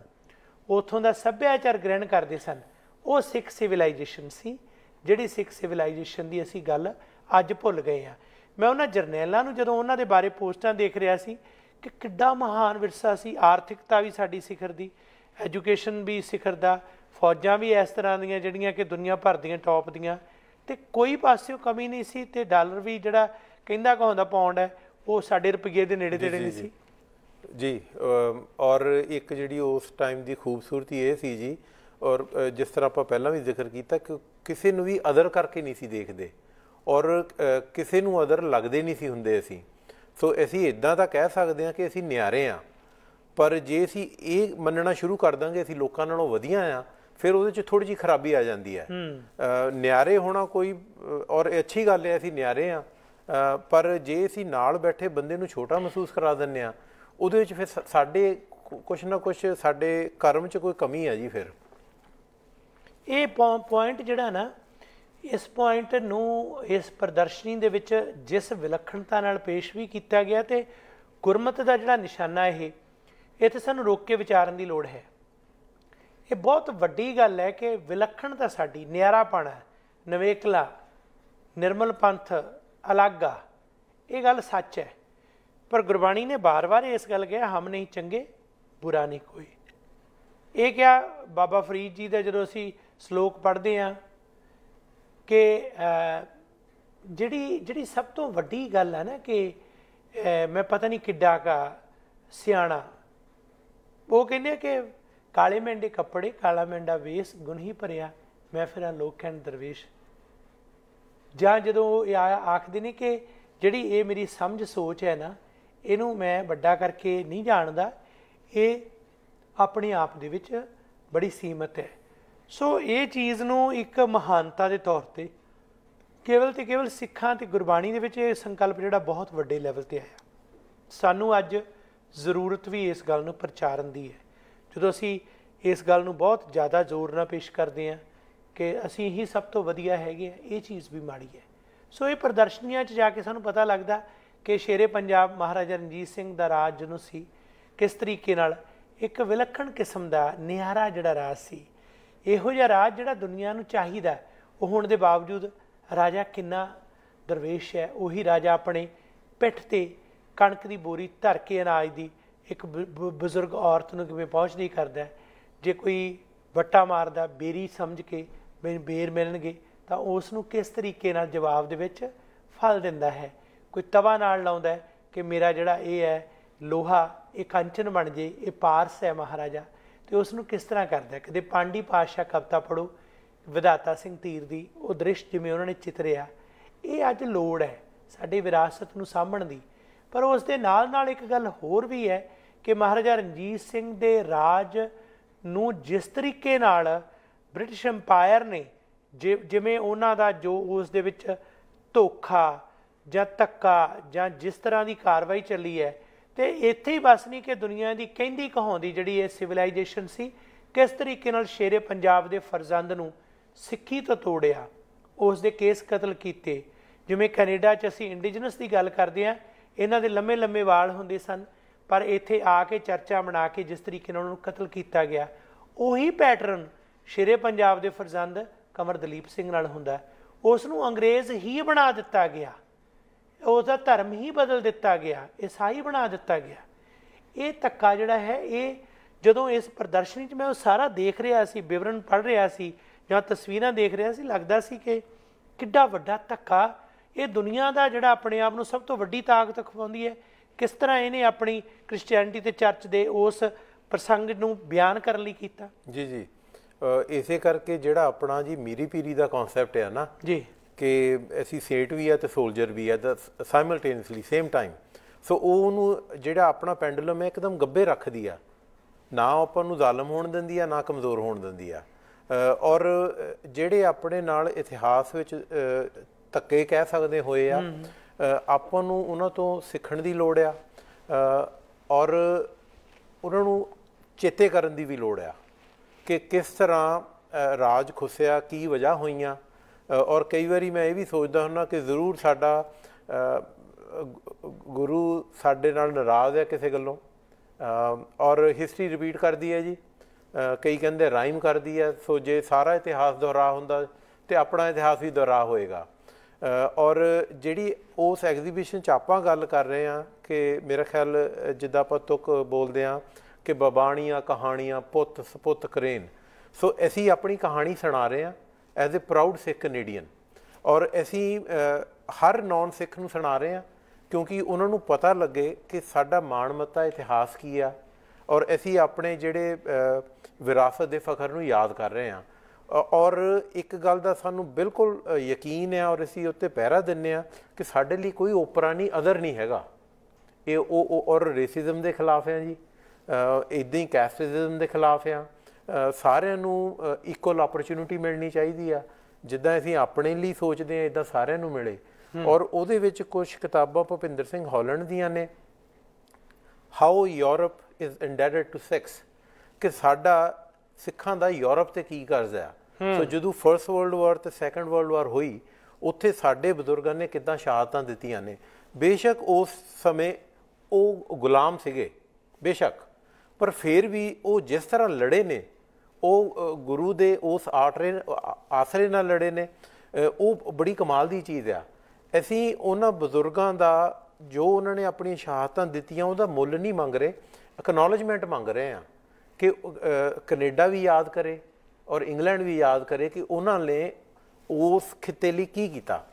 ਉਥੋਂ ਦਾ ਸੱਭਿਆਚਾਰ ਗ੍ਰਹਿਣ ਕਰਦੇ ਸਨ ਉਹ ਸਿੱਖ ਸਿਵਲਾਈਜੇਸ਼ਨ ਸੀ ਜਿਹੜੀ ਸਿੱਖ ਸਿਵਲਾਈਜੇਸ਼ਨ ਦੀ ਅਸੀਂ ਗੱਲ ਅੱਜ ਭੁੱਲ ਗਏ ਆ ਮੈਂ ਉਹਨਾਂ ਜਰਨੈਲਾਂ ਨੂੰ ਜਦੋਂ ਉਹਨਾਂ ਦੇ ਬਾਰੇ ਪੋਸਟਾਂ ਦੇਖ ਰਿਹਾ ਸੀ ਕਿ ਕਿੱਡਾ ਮਹਾਨ ਵਿਰਸਾ ਸੀ ਆਰਥਿਕਤਾ ਵੀ ਸਾਡੀ ਸਿਖਰ ਦੀ ਐਜੂਕੇਸ਼ਨ ਵੀ ਸਿਖਰ ਦਾ ਫੌਜਾਂ ਵੀ ਇਸ ਤਰ੍ਹਾਂ ਦੀਆਂ ਜਿਹੜੀਆਂ ਕਿ ਦੁਨੀਆ ਭਰ ਦੀਆਂ ਟੌਪ ਦੀਆਂ ਤੇ ਕੋਈ ਪਾਸਿਓ ਕਮੀ ਨਹੀਂ ਸੀ ਤੇ ਡਾਲਰ ਵੀ ਜਿਹੜਾ ਕਹਿੰਦਾ ਕਹਾਉਂਦਾ ਪਾਉਂਡ ਹੈ ਉਹ ਸਾਡੇ ਰੁਪਏ ਦੇ ਨੇੜੇ ਤੇੜੇ ਨਹੀਂ ਸੀ ਜੀ ਔਰ ਇੱਕ ਜਿਹੜੀ ਉਸ ਟਾਈਮ ਦੀ ਖੂਬਸੂਰਤੀ ਇਹ ਸੀ ਜੀ ਔਰ ਜਿਸ ਤਰ੍ਹਾਂ ਆਪਾਂ ਪਹਿਲਾਂ ਵੀ ਜ਼ਿਕਰ ਕੀਤਾ ਕਿ ਕਿਸੇ ਨੂੰ ਵੀ ਅਦਰ ਕਰਕੇ ਨਹੀਂ ਸੀ ਦੇਖਦੇ ਔਰ ਕਿਸੇ ਨੂੰ ਅਦਰ ਲੱਗਦੇ ਨਹੀਂ ਸੀ ਹੁੰਦੇ ਅਸੀਂ ਸੋ ਅਸੀਂ ਇਦਾਂ ਤਾਂ ਕਹਿ ਸਕਦੇ ਹਾਂ ਕਿ ਅਸੀਂ ਨਿਆਰੇ ਆ ਪਰ ਜੇ ਅਸੀਂ ਇਹ ਮੰਨਣਾ ਸ਼ੁਰੂ ਕਰ ਦਾਂਗੇ ਅਸੀਂ ਲੋਕਾਂ ਨਾਲੋਂ ਵਧੀਆ ਆ ਫਿਰ ਉਹਦੇ ਚ ਥੋੜੀ ਜੀ ਖਰਾਬੀ ਆ ਜਾਂਦੀ ਹੈ ਨਿਆਰੇ ਹੋਣਾ ਕੋਈ ਔਰ ਅੱਛੀ ਗੱਲ ਹੈ ਅਸੀਂ ਨਿਆਰੇ ਆ ਪਰ ਜੇ ਅਸੀਂ ਨਾਲ ਬੈਠੇ ਬੰਦੇ ਨੂੰ ਛੋਟਾ ਮਹਿਸੂਸ ਕਰਾ ਦਿੰਨੇ ਆ ਉਹਦੇ ਵਿੱਚ ਫਿਰ ਸਾਡੇ ਕੁਛ ਨਾ ਕੁਛ ਸਾਡੇ ਕਰਮ 'ਚ ਕੋਈ ਕਮੀ ਆ ਜੀ ਫਿਰ ਇਹ ਪੁਆਇੰਟ ਜਿਹੜਾ ਨਾ ਇਸ ਪੁਆਇੰਟ ਨੂੰ ਇਸ ਪ੍ਰਦਰਸ਼ਨੀ ਦੇ ਵਿੱਚ ਜਿਸ ਵਿਲੱਖਣਤਾ ਨਾਲ ਪੇਸ਼ ਵੀ ਕੀਤਾ ਗਿਆ ਤੇ ਗੁਰਮਤ ਦਾ ਜਿਹੜਾ ਨਿਸ਼ਾਨਾ ਇਹ ਇੱਥੇ ਸਾਨੂੰ ਰੋਕ ਕੇ ਵਿਚਾਰਨ ਦੀ ਲੋੜ ਹੈ ਇਹ ਬਹੁਤ ਵੱਡੀ ਗੱਲ ਹੈ ਕਿ ਵਿਲੱਖਣਤਾ ਸਾਡੀ ਨਿਆਰਾਪਣ ਨਵੇਕਲਾ ਨਿਰਮਲ ਪੰਥ ਅਲੱਗਾ ਇਹ ਗੱਲ ਸੱਚ ਹੈ ਪਰ ਗੁਰਬਾਣੀ ਨੇ ਬਾਰ-ਬਾਰ ਇਸ ਗੱਲ ਕਿਹਾ ਹਮ ਨਹੀਂ ਚੰਗੇ ਬੁਰਾ ਨਹੀਂ ਕੋਈ ਇਹ ਕਿਹਾ ਬਾਬਾ ਫਰੀਦ ਜੀ ਦਾ ਜਦੋਂ ਅਸੀਂ ਸ਼ਲੋਕ ਪੜ੍ਹਦੇ ਆ ਕਿ ਜਿਹੜੀ ਜਿਹੜੀ ਸਭ ਤੋਂ ਵੱਡੀ ਗੱਲ ਹੈ ਨਾ ਕਿ ਮੈਂ ਪਤਾ ਨਹੀਂ ਕਿੱਡਾ ਕਾ ਸਿਆਣਾ ਉਹ ਕਹਿੰਦੇ ਕਿ ਕਾਲੇ ਮੈਂਡੇ ਕੱਪੜੇ ਕਾਲਾ ਮੈਂਡਾ ਵੇਸ ਗੁਣ ਹੀ ਭਰਿਆ ਮੈਂ ਫਿਰਾਂ ਲੋਕਨ ਦਰਵੇਸ਼ ਜਾਂ ਜਦੋਂ ਇਹ ਆਖਦੇ ਨੇ ਕਿ ਜਿਹੜੀ ਇਹ ਮੇਰੀ ਸਮਝ ਸੋਚ ਹੈ ਨਾ ਇਹਨੂੰ ਮੈਂ ਵੱਡਾ ਕਰਕੇ ਨਹੀਂ ਜਾਣਦਾ ਇਹ ਆਪਣੇ ਆਪ ਦੇ ਵਿੱਚ ਬੜੀ ਸੀਮਤ ਹੈ ਸੋ ਇਹ ਚੀਜ਼ ਨੂੰ ਇੱਕ ਮਹਾਨਤਾ ਦੇ ਤੌਰ ਤੇ ਕੇਵਲ ਤੇ ਕੇਵਲ ਸਿੱਖਾਂ ਤੇ ਗੁਰਬਾਣੀ ਦੇ ਵਿੱਚ ਇਹ ਸੰਕਲਪ ਜਿਹੜਾ ਬਹੁਤ ਵੱਡੇ ਲੈਵਲ ਤੇ ਆਇਆ ਸਾਨੂੰ ਅੱਜ ਜ਼ਰੂਰਤ ਵੀ ਇਸ ਗੱਲ ਨੂੰ ਪ੍ਰਚਾਰਨ ਦੀ ਹੈ ਜਦੋਂ ਅਸੀਂ ਇਸ ਗੱਲ ਨੂੰ ਬਹੁਤ ਜ਼ਿਆਦਾ ਜ਼ੋਰ ਨਾਲ ਪੇਸ਼ ਕਰਦੇ ਹਾਂ ਕਿ ਅਸੀਂ ਹੀ ਸਭ ਤੋਂ ਵਧੀਆ ਹੈਗੇ ਆ ਇਹ ਚੀਜ਼ ਵੀ ਮਾੜੀ ਹੈ ਸੋ ਇਹ ਪ੍ਰਦਰਸ਼ਨੀਆਂ 'ਚ ਜਾ ਕੇ ਸਾਨੂੰ ਪਤਾ ਲੱਗਦਾ ਕਿ ਸ਼ੇਰੇ ਪੰਜਾਬ ਮਹਾਰਾਜਾ ਰਣਜੀਤ ਸਿੰਘ ਦਾ ਰਾਜ ਜਨੂ ਸੀ ਕਿਸ ਤਰੀਕੇ ਨਾਲ ਇੱਕ ਵਿਲੱਖਣ ਕਿਸਮ ਦਾ ਨਿਆਰਾ ਜਿਹੜਾ ਰਾਜ ਸੀ ਇਹੋ ਜਿਹਾ ਰਾਜ ਜਿਹੜਾ ਦੁਨੀਆ ਨੂੰ ਚਾਹੀਦਾ ਉਹ ਹੋਣ ਦੇ ਬਾਵਜੂਦ ਰਾਜਾ ਕਿੰਨਾ ਦਰਵੇਸ਼ ਹੈ ਉਹੀ ਰਾਜਾ ਆਪਣੇ ਪਿੱਠ ਤੇ ਕਣਕ ਦੀ ਬੋਰੀ ਧਰ ਕੇ ਅਨਾਜ ਦੀ ਇੱਕ ਬਜ਼ੁਰਗ ਔਰਤ ਨੂੰ ਕਿਵੇਂ ਪਹੁੰਚ ਨਹੀਂ ਕਰਦਾ ਜੇ ਕੋਈ ਵੱਟਾ ਮਾਰਦਾ ਬੇਰੀ ਸਮਝ ਕੇ ਬੇਰ ਮਿਲਣਗੇ ਤਾਂ ਉਸ ਨੂੰ ਕਿਸ ਤਰੀਕੇ ਨਾਲ ਜਵਾਬ ਦੇ ਵਿੱਚ ਫਲ ਦਿੰਦਾ ਹੈ ਕੋਈ ਤਵਾ ਨਾਲ ਲਾਉਂਦਾ ਹੈ ਕਿ ਮੇਰਾ ਜਿਹੜਾ ਇਹ ਹੈ ਲੋਹਾ ਇਹ ਕੰਚਨ ਬਣ ਜੇ ਇਹ ਪਾਰਸ ਹੈ ਮਹਾਰਾਜਾ ਤੇ ਉਸ ਨੂੰ ਕਿਸ ਤਰ੍ਹਾਂ ਕਰਦਾ ਕਿਤੇ ਪਾਂਡੀ ਪਾਸ਼ਾ ਕਵਤਾ ਪੜੋ ਵਿਧਾਤਾ ਸਿੰਘ ਤੀਰ ਦੀ ਉਹ ਦ੍ਰਿਸ਼ ਜਿਵੇਂ ਉਹਨਾਂ ਨੇ ਚਿਤਰਿਆ ਇਹ ਅੱਜ ਲੋੜ ਹੈ ਸਾਡੀ ਵਿਰਾਸਤ ਨੂੰ ਸਾਂਭਣ ਦੀ ਪਰ ਉਸ ਦੇ ਨਾਲ ਨਾਲ ਇੱਕ ਗੱਲ ਹੋਰ ਵੀ ਹੈ ਕਿ ਮਹਾਰਾਜਾ ਰਣਜੀਤ ਸਿੰਘ ਦੇ ਰਾਜ ਨੂੰ ਜਿਸ ਤਰੀਕੇ ਨਾਲ ਬ੍ਰਿਟਿਸ਼ ਐਮਪਾਇਰ ਨੇ ਜਿਵੇਂ ਉਹਨਾਂ ਦਾ ਜੋ ਉਸ ਦੇ ਵਿੱਚ ਧੋਖਾ ਜਾਂ ਤੱਕਾ ਜਾਂ ਜਿਸ ਤਰ੍ਹਾਂ ਦੀ ਕਾਰਵਾਈ ਚੱਲੀ ਹੈ ਤੇ ਇੱਥੇ ਹੀ ਬਸ ਨਹੀਂ ਕਿ ਦੁਨੀਆ ਦੀ ਕਹਿੰਦੀ ਕਹਾਉਂਦੀ ਜਿਹੜੀ ਇਹ ਸਿਵਲਾਈਜੇਸ਼ਨ ਸੀ ਕਿਸ ਤਰੀਕੇ ਨਾਲ ਸ਼ੇਰੇ ਪੰਜਾਬ ਦੇ ਫਰਜ਼ੰਦ ਨੂੰ ਸਿੱਖੀ ਤੋਂ ਤੋੜਿਆ ਉਸ ਦੇ ਕੇਸ ਕਤਲ ਕੀਤੇ ਜਿਵੇਂ ਕੈਨੇਡਾ 'ਚ ਅਸੀਂ ਇੰਡੀਜਨਸ ਦੀ ਗੱਲ ਕਰਦੇ ਆ ਇਹਨਾਂ ਦੇ ਲੰਮੇ ਲੰਮੇ ਵਾਲ ਹੁੰਦੇ ਸਨ ਪਰ ਇੱਥੇ ਆ ਕੇ ਚਰਚਾ ਬਣਾ ਕੇ ਜਿਸ ਤਰੀਕੇ ਨਾਲ ਉਹਨੂੰ ਕਤਲ ਕੀਤਾ ਗਿਆ ਉਹੀ ਪੈਟਰਨ ਸ਼ੇਰੇ ਪੰਜਾਬ ਦੇ ਫਰਜ਼ੰਦ ਕਮਰ ਦਲੀਪ ਸਿੰਘ ਨਾਲ ਹੁੰਦਾ ਉਸ ਨੂੰ ਅੰਗਰੇਜ਼ ਹੀ ਬਣਾ ਦਿੱਤਾ ਗਿਆ ਉਹਦਾ ਧਰਮ ਹੀ ਬਦਲ ਦਿੱਤਾ ਗਿਆ ਈਸਾਈ ਬਣਾ ਦਿੱਤਾ ਗਿਆ ਇਹ ਤੱਕਾ ਜਿਹੜਾ ਹੈ ਇਹ ਜਦੋਂ ਇਸ ਪ੍ਰਦਰਸ਼ਨੀ 'ਚ ਮੈਂ ਉਹ ਸਾਰਾ ਦੇਖ ਰਿਹਾ ਸੀ ਵਿਵਰਣ ਪੜ੍ਹ ਰਿਹਾ ਸੀ ਜਾਂ ਤਸਵੀਰਾਂ ਦੇਖ ਰਿਹਾ ਸੀ ਲੱਗਦਾ ਸੀ ਕਿ ਕਿੱਡਾ ਵੱਡਾ ਧੱਕਾ ਇਹ ਦੁਨੀਆ ਦਾ ਜਿਹੜਾ ਆਪਣੇ ਆਪ ਨੂੰ ਸਭ ਤੋਂ ਵੱਡੀ ਤਾਕਤ ਖਵਾਉਂਦੀ ਹੈ ਕਿਸ ਤਰ੍ਹਾਂ ਇਹਨੇ ਆਪਣੀ ਕ੍ਰਿਸਚੀਅਨਿਟੀ ਤੇ ਚਰਚ ਦੇ ਉਸ ਪ੍ਰਸੰਗ ਨੂੰ ਬਿਆਨ ਕਰਨ ਲਈ ਕੀਤਾ ਜੀ ਜੀ ਇਸੇ ਕਰਕੇ ਜਿਹੜਾ ਆਪਣਾ ਜੀ ਮੀਰੀ ਪੀਰੀ ਦਾ ਕਨਸੈਪਟ ਹੈ ਨਾ ਜੀ ਕਿ ਅਸੀਂ ਸੇਟ ਵੀ ਆ ਤੇ ਸੋਲਜਰ ਵੀ ਆ ਦਾ ਸਾਈਮਲਟੇਨੀਅਸਲੀ ਸੇਮ ਟਾਈਮ ਸੋ ਉਹ ਉਹਨੂੰ ਜਿਹੜਾ ਆਪਣਾ ਪੈਂਡੂਲਮ ਹੈ ਇੱਕਦਮ ਗੱਬੇ ਰੱਖਦੀ ਆ ਨਾ ਆਪਾਂ ਨੂੰ ਜ਼ਾਲਮ ਹੋਣ ਦਿੰਦੀ ਆ ਨਾ ਕਮਜ਼ੋਰ ਹੋਣ ਦਿੰਦੀ ਆ ਔਰ ਜਿਹੜੇ ਆਪਣੇ ਨਾਲ ਇਤਿਹਾਸ ਵਿੱਚ ਤੱਕੇ ਕਹਿ ਸਕਦੇ ਹੋਏ ਆ ਆਪਾਂ ਨੂੰ ਉਹਨਾਂ ਤੋਂ ਸਿੱਖਣ ਦੀ ਲੋੜ ਆ ਔਰ ਉਹਨਾਂ ਨੂੰ ਚੇਤੇ ਕਰਨ ਦੀ ਵੀ ਲੋੜ ਆ ਕਿ ਕਿਸ ਤਰ੍ਹਾਂ ਰਾਜ ਖੁੱਸਿਆ ਕੀ ਵਜ੍ਹਾ ਹੋਈਆਂ ਔਰ ਕਈ ਵਾਰੀ ਮੈਂ ਇਹ ਵੀ ਸੋਚਦਾ ਹੁੰਦਾ ਕਿ ਜ਼ਰੂਰ ਸਾਡਾ ਗੁਰੂ ਸਾਡੇ ਨਾਲ ਨਾਰਾਜ਼ ਹੈ ਕਿਸੇ ਗੱਲੋਂ ਔਰ ਹਿਸਟਰੀ ਰਿਪੀਟ ਕਰਦੀ ਹੈ ਜੀ ਕਈ ਕਹਿੰਦੇ ਰਾਈਮ ਕਰਦੀ ਹੈ ਸੋ ਜੇ ਸਾਰਾ ਇਤਿਹਾਸ ਦੁਹਰਾ ਹੁੰਦਾ ਤੇ ਆਪਣਾ ਇਤਿਹਾਸ ਵੀ ਦੁਹਰਾ ਹੋਏਗਾ ਔਰ ਜਿਹੜੀ ਉਸ ਐਗਜ਼ੀਬਿਸ਼ਨ ਚ ਆਪਾਂ ਗੱਲ ਕਰ ਰਹੇ ਆ ਕਿ ਮੇਰੇ ਖਿਆਲ ਜਿੱਦਾਂ ਆਪਾਂ ਤੁਕ ਬੋਲਦੇ ਆ ਕਿ ਬਬਾਣੀਆਂ ਕਹਾਣੀਆਂ ਪੁੱਤ ਸਪੁੱਤ ਕਰੇਨ ਸੋ ਅਸੀਂ ਆਪਣੀ ਕਹਾਣੀ ਸੁਣਾ ਰਹੇ ਆ as a proud Sikh Canadian ਔਰ ਅਸੀਂ ਹਰ ਨੌਨ ਸਿੱਖ ਨੂੰ ਸੁਣਾ ਰਹੇ ਹਾਂ ਕਿਉਂਕਿ ਉਹਨਾਂ ਨੂੰ ਪਤਾ ਲੱਗੇ ਕਿ ਸਾਡਾ ਮਾਣਮੱਤਾ ਇਤਿਹਾਸ ਕੀ ਆ ਔਰ ਅਸੀਂ ਆਪਣੇ ਜਿਹੜੇ ਵਿਰਾਸਤ ਦੇ ਫਖਰ ਨੂੰ ਯਾਦ ਕਰ ਰਹੇ ਹਾਂ ਔਰ ਇੱਕ ਗੱਲ ਦਾ ਸਾਨੂੰ ਬਿਲਕੁਲ ਯਕੀਨ ਹੈ ਔਰ ਅਸੀਂ ਉੱਤੇ ਪਹਿਰਾ ਦਿੰਨੇ ਆ ਕਿ ਸਾਡੇ ਲਈ ਕੋਈ ਉਪਰਾ ਨਹੀਂ ਅਦਰ ਨਹੀਂ ਹੈਗਾ ਇਹ ਉਹ ਔਰ ਰੇਸਿਜ਼ਮ ਦੇ ਖਿਲਾਫ ਹੈ ਜੀ ਇਦਾਂ ਹੀ ਕੈਸਟਿਜ਼ਮ ਦੇ ਖਿਲਾਫ ਹੈ ਸਾਰਿਆਂ ਨੂੰ ਇਕੁਅਲ ਓਪਰਚੁਨਿਟੀ ਮਿਲਣੀ ਚਾਹੀਦੀ ਆ ਜਿੱਦਾਂ ਅਸੀਂ ਆਪਣੇ ਲਈ ਸੋਚਦੇ ਆ ਇਦਾਂ ਸਾਰਿਆਂ ਨੂੰ ਮਿਲੇ ਔਰ ਉਹਦੇ ਵਿੱਚ ਕੁਝ ਕਿਤਾਬਾਂ ਭਪਿੰਦਰ ਸਿੰਘ ਹੌਲਣ ਦੀਆਂ ਨੇ how Europe is indebted to Sikhs ਕਿ ਸਾਡਾ ਸਿੱਖਾਂ ਦਾ ਯੂਰਪ ਤੇ ਕੀ ਕਰਜ਼ ਆ ਸੋ ਜਦੋਂ ਫਰਸਟ ਵਰਲਡ ਵਾਰ ਤੇ ਸੈਕੰਡ ਵਰਲਡ ਵਾਰ ਹੋਈ ਉੱਥੇ ਸਾਡੇ ਬਜ਼ੁਰਗਾਂ ਨੇ ਕਿਦਾਂ ਸ਼ਹਾਦਤਾਂ ਦਿੱਤੀਆਂ ਨੇ ਬੇਸ਼ੱਕ ਉਸ ਸਮੇਂ ਉਹ ਗੁਲਾਮ ਸੀਗੇ ਬੇਸ਼ੱਕ ਪਰ ਫਿਰ ਵੀ ਉਹ ਜਿਸ ਤਰ੍ਹਾਂ ਲੜੇ ਨੇ ਉਹ ਗੁਰੂ ਦੇ ਉਸ ਆਟਰੇ ਆਸਰੇ ਨਾਲ ਲੜੇ ਨੇ ਉਹ ਬੜੀ ਕਮਾਲ ਦੀ ਚੀਜ਼ ਆ ਅਸੀਂ ਉਹਨਾਂ ਬਜ਼ੁਰਗਾਂ ਦਾ ਜੋ ਉਹਨਾਂ ਨੇ ਆਪਣੀਆਂ ਸ਼ਹਾਦਤਾਂ ਦਿੱਤੀਆਂ ਉਹਦਾ ਮੁੱਲ ਨਹੀਂ ਮੰਗ ਰਹੇ ਅਕਨੋਲਜਮੈਂਟ ਮੰਗ ਰਹੇ ਆ ਕਿ ਕੈਨੇਡਾ ਵੀ ਯਾਦ ਕਰੇ ਔਰ ਇੰਗਲੈਂਡ ਵੀ ਯਾਦ ਕਰੇ ਕਿ ਉਹਨਾਂ ਨੇ ਉਸ ਖਿੱਤੇ ਲਈ ਕੀ ਕੀਤਾ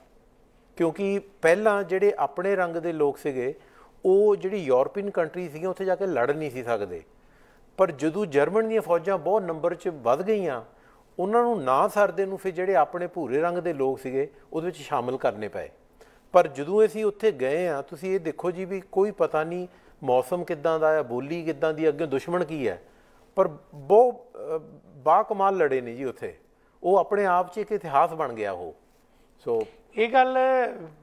ਕਿਉਂਕਿ ਪਹਿਲਾਂ ਜਿਹੜੇ ਆਪਣੇ ਰੰਗ ਦੇ ਲੋਕ ਸੀਗੇ ਉਹ ਜਿਹੜੀ ਯੂਰੋਪੀਅਨ ਕੰਟਰੀ ਸੀਗੀ ਉੱਥੇ ਜਾ ਕੇ ਲੜ ਨਹੀਂ ਸੀ ਸਕਦੇ ਪਰ ਜਦੋਂ ਜਰਮਨ ਦੀਆਂ ਫੌਜਾਂ ਬਹੁਤ ਨੰਬਰ 'ਚ ਵੱਧ ਗਈਆਂ ਉਹਨਾਂ ਨੂੰ ਨਾ ਸਰਦੇ ਨੂੰ ਫਿਰ ਜਿਹੜੇ ਆਪਣੇ ਭੂਰੇ ਰੰਗ ਦੇ ਲੋਕ ਸੀਗੇ ਉਹਦੇ ਵਿੱਚ ਸ਼ਾਮਲ ਕਰਨੇ ਪਏ ਪਰ ਜਦੋਂ ਅਸੀਂ ਉੱਥੇ ਗਏ ਆ ਤੁਸੀਂ ਇਹ ਦੇਖੋ ਜੀ ਵੀ ਕੋਈ ਪਤਾ ਨਹੀਂ ਮੌਸਮ ਕਿੱਦਾਂ ਦਾ ਹੈ ਬੋਲੀ ਕਿੱਦਾਂ ਦੀ ਅੱਗੇ ਦੁਸ਼ਮਣ ਕੀ ਹੈ ਪਰ ਬਹੁਤ ਬਾ ਕਮਾਲ ਲੜੇ ਨੇ ਜੀ ਉੱਥੇ ਉਹ ਆਪਣੇ ਆਪ 'ਚ ਇੱਕ ਇਤਿਹਾਸ ਬਣ ਗਿਆ ਉਹ ਸੋ ਇਹ ਗੱਲ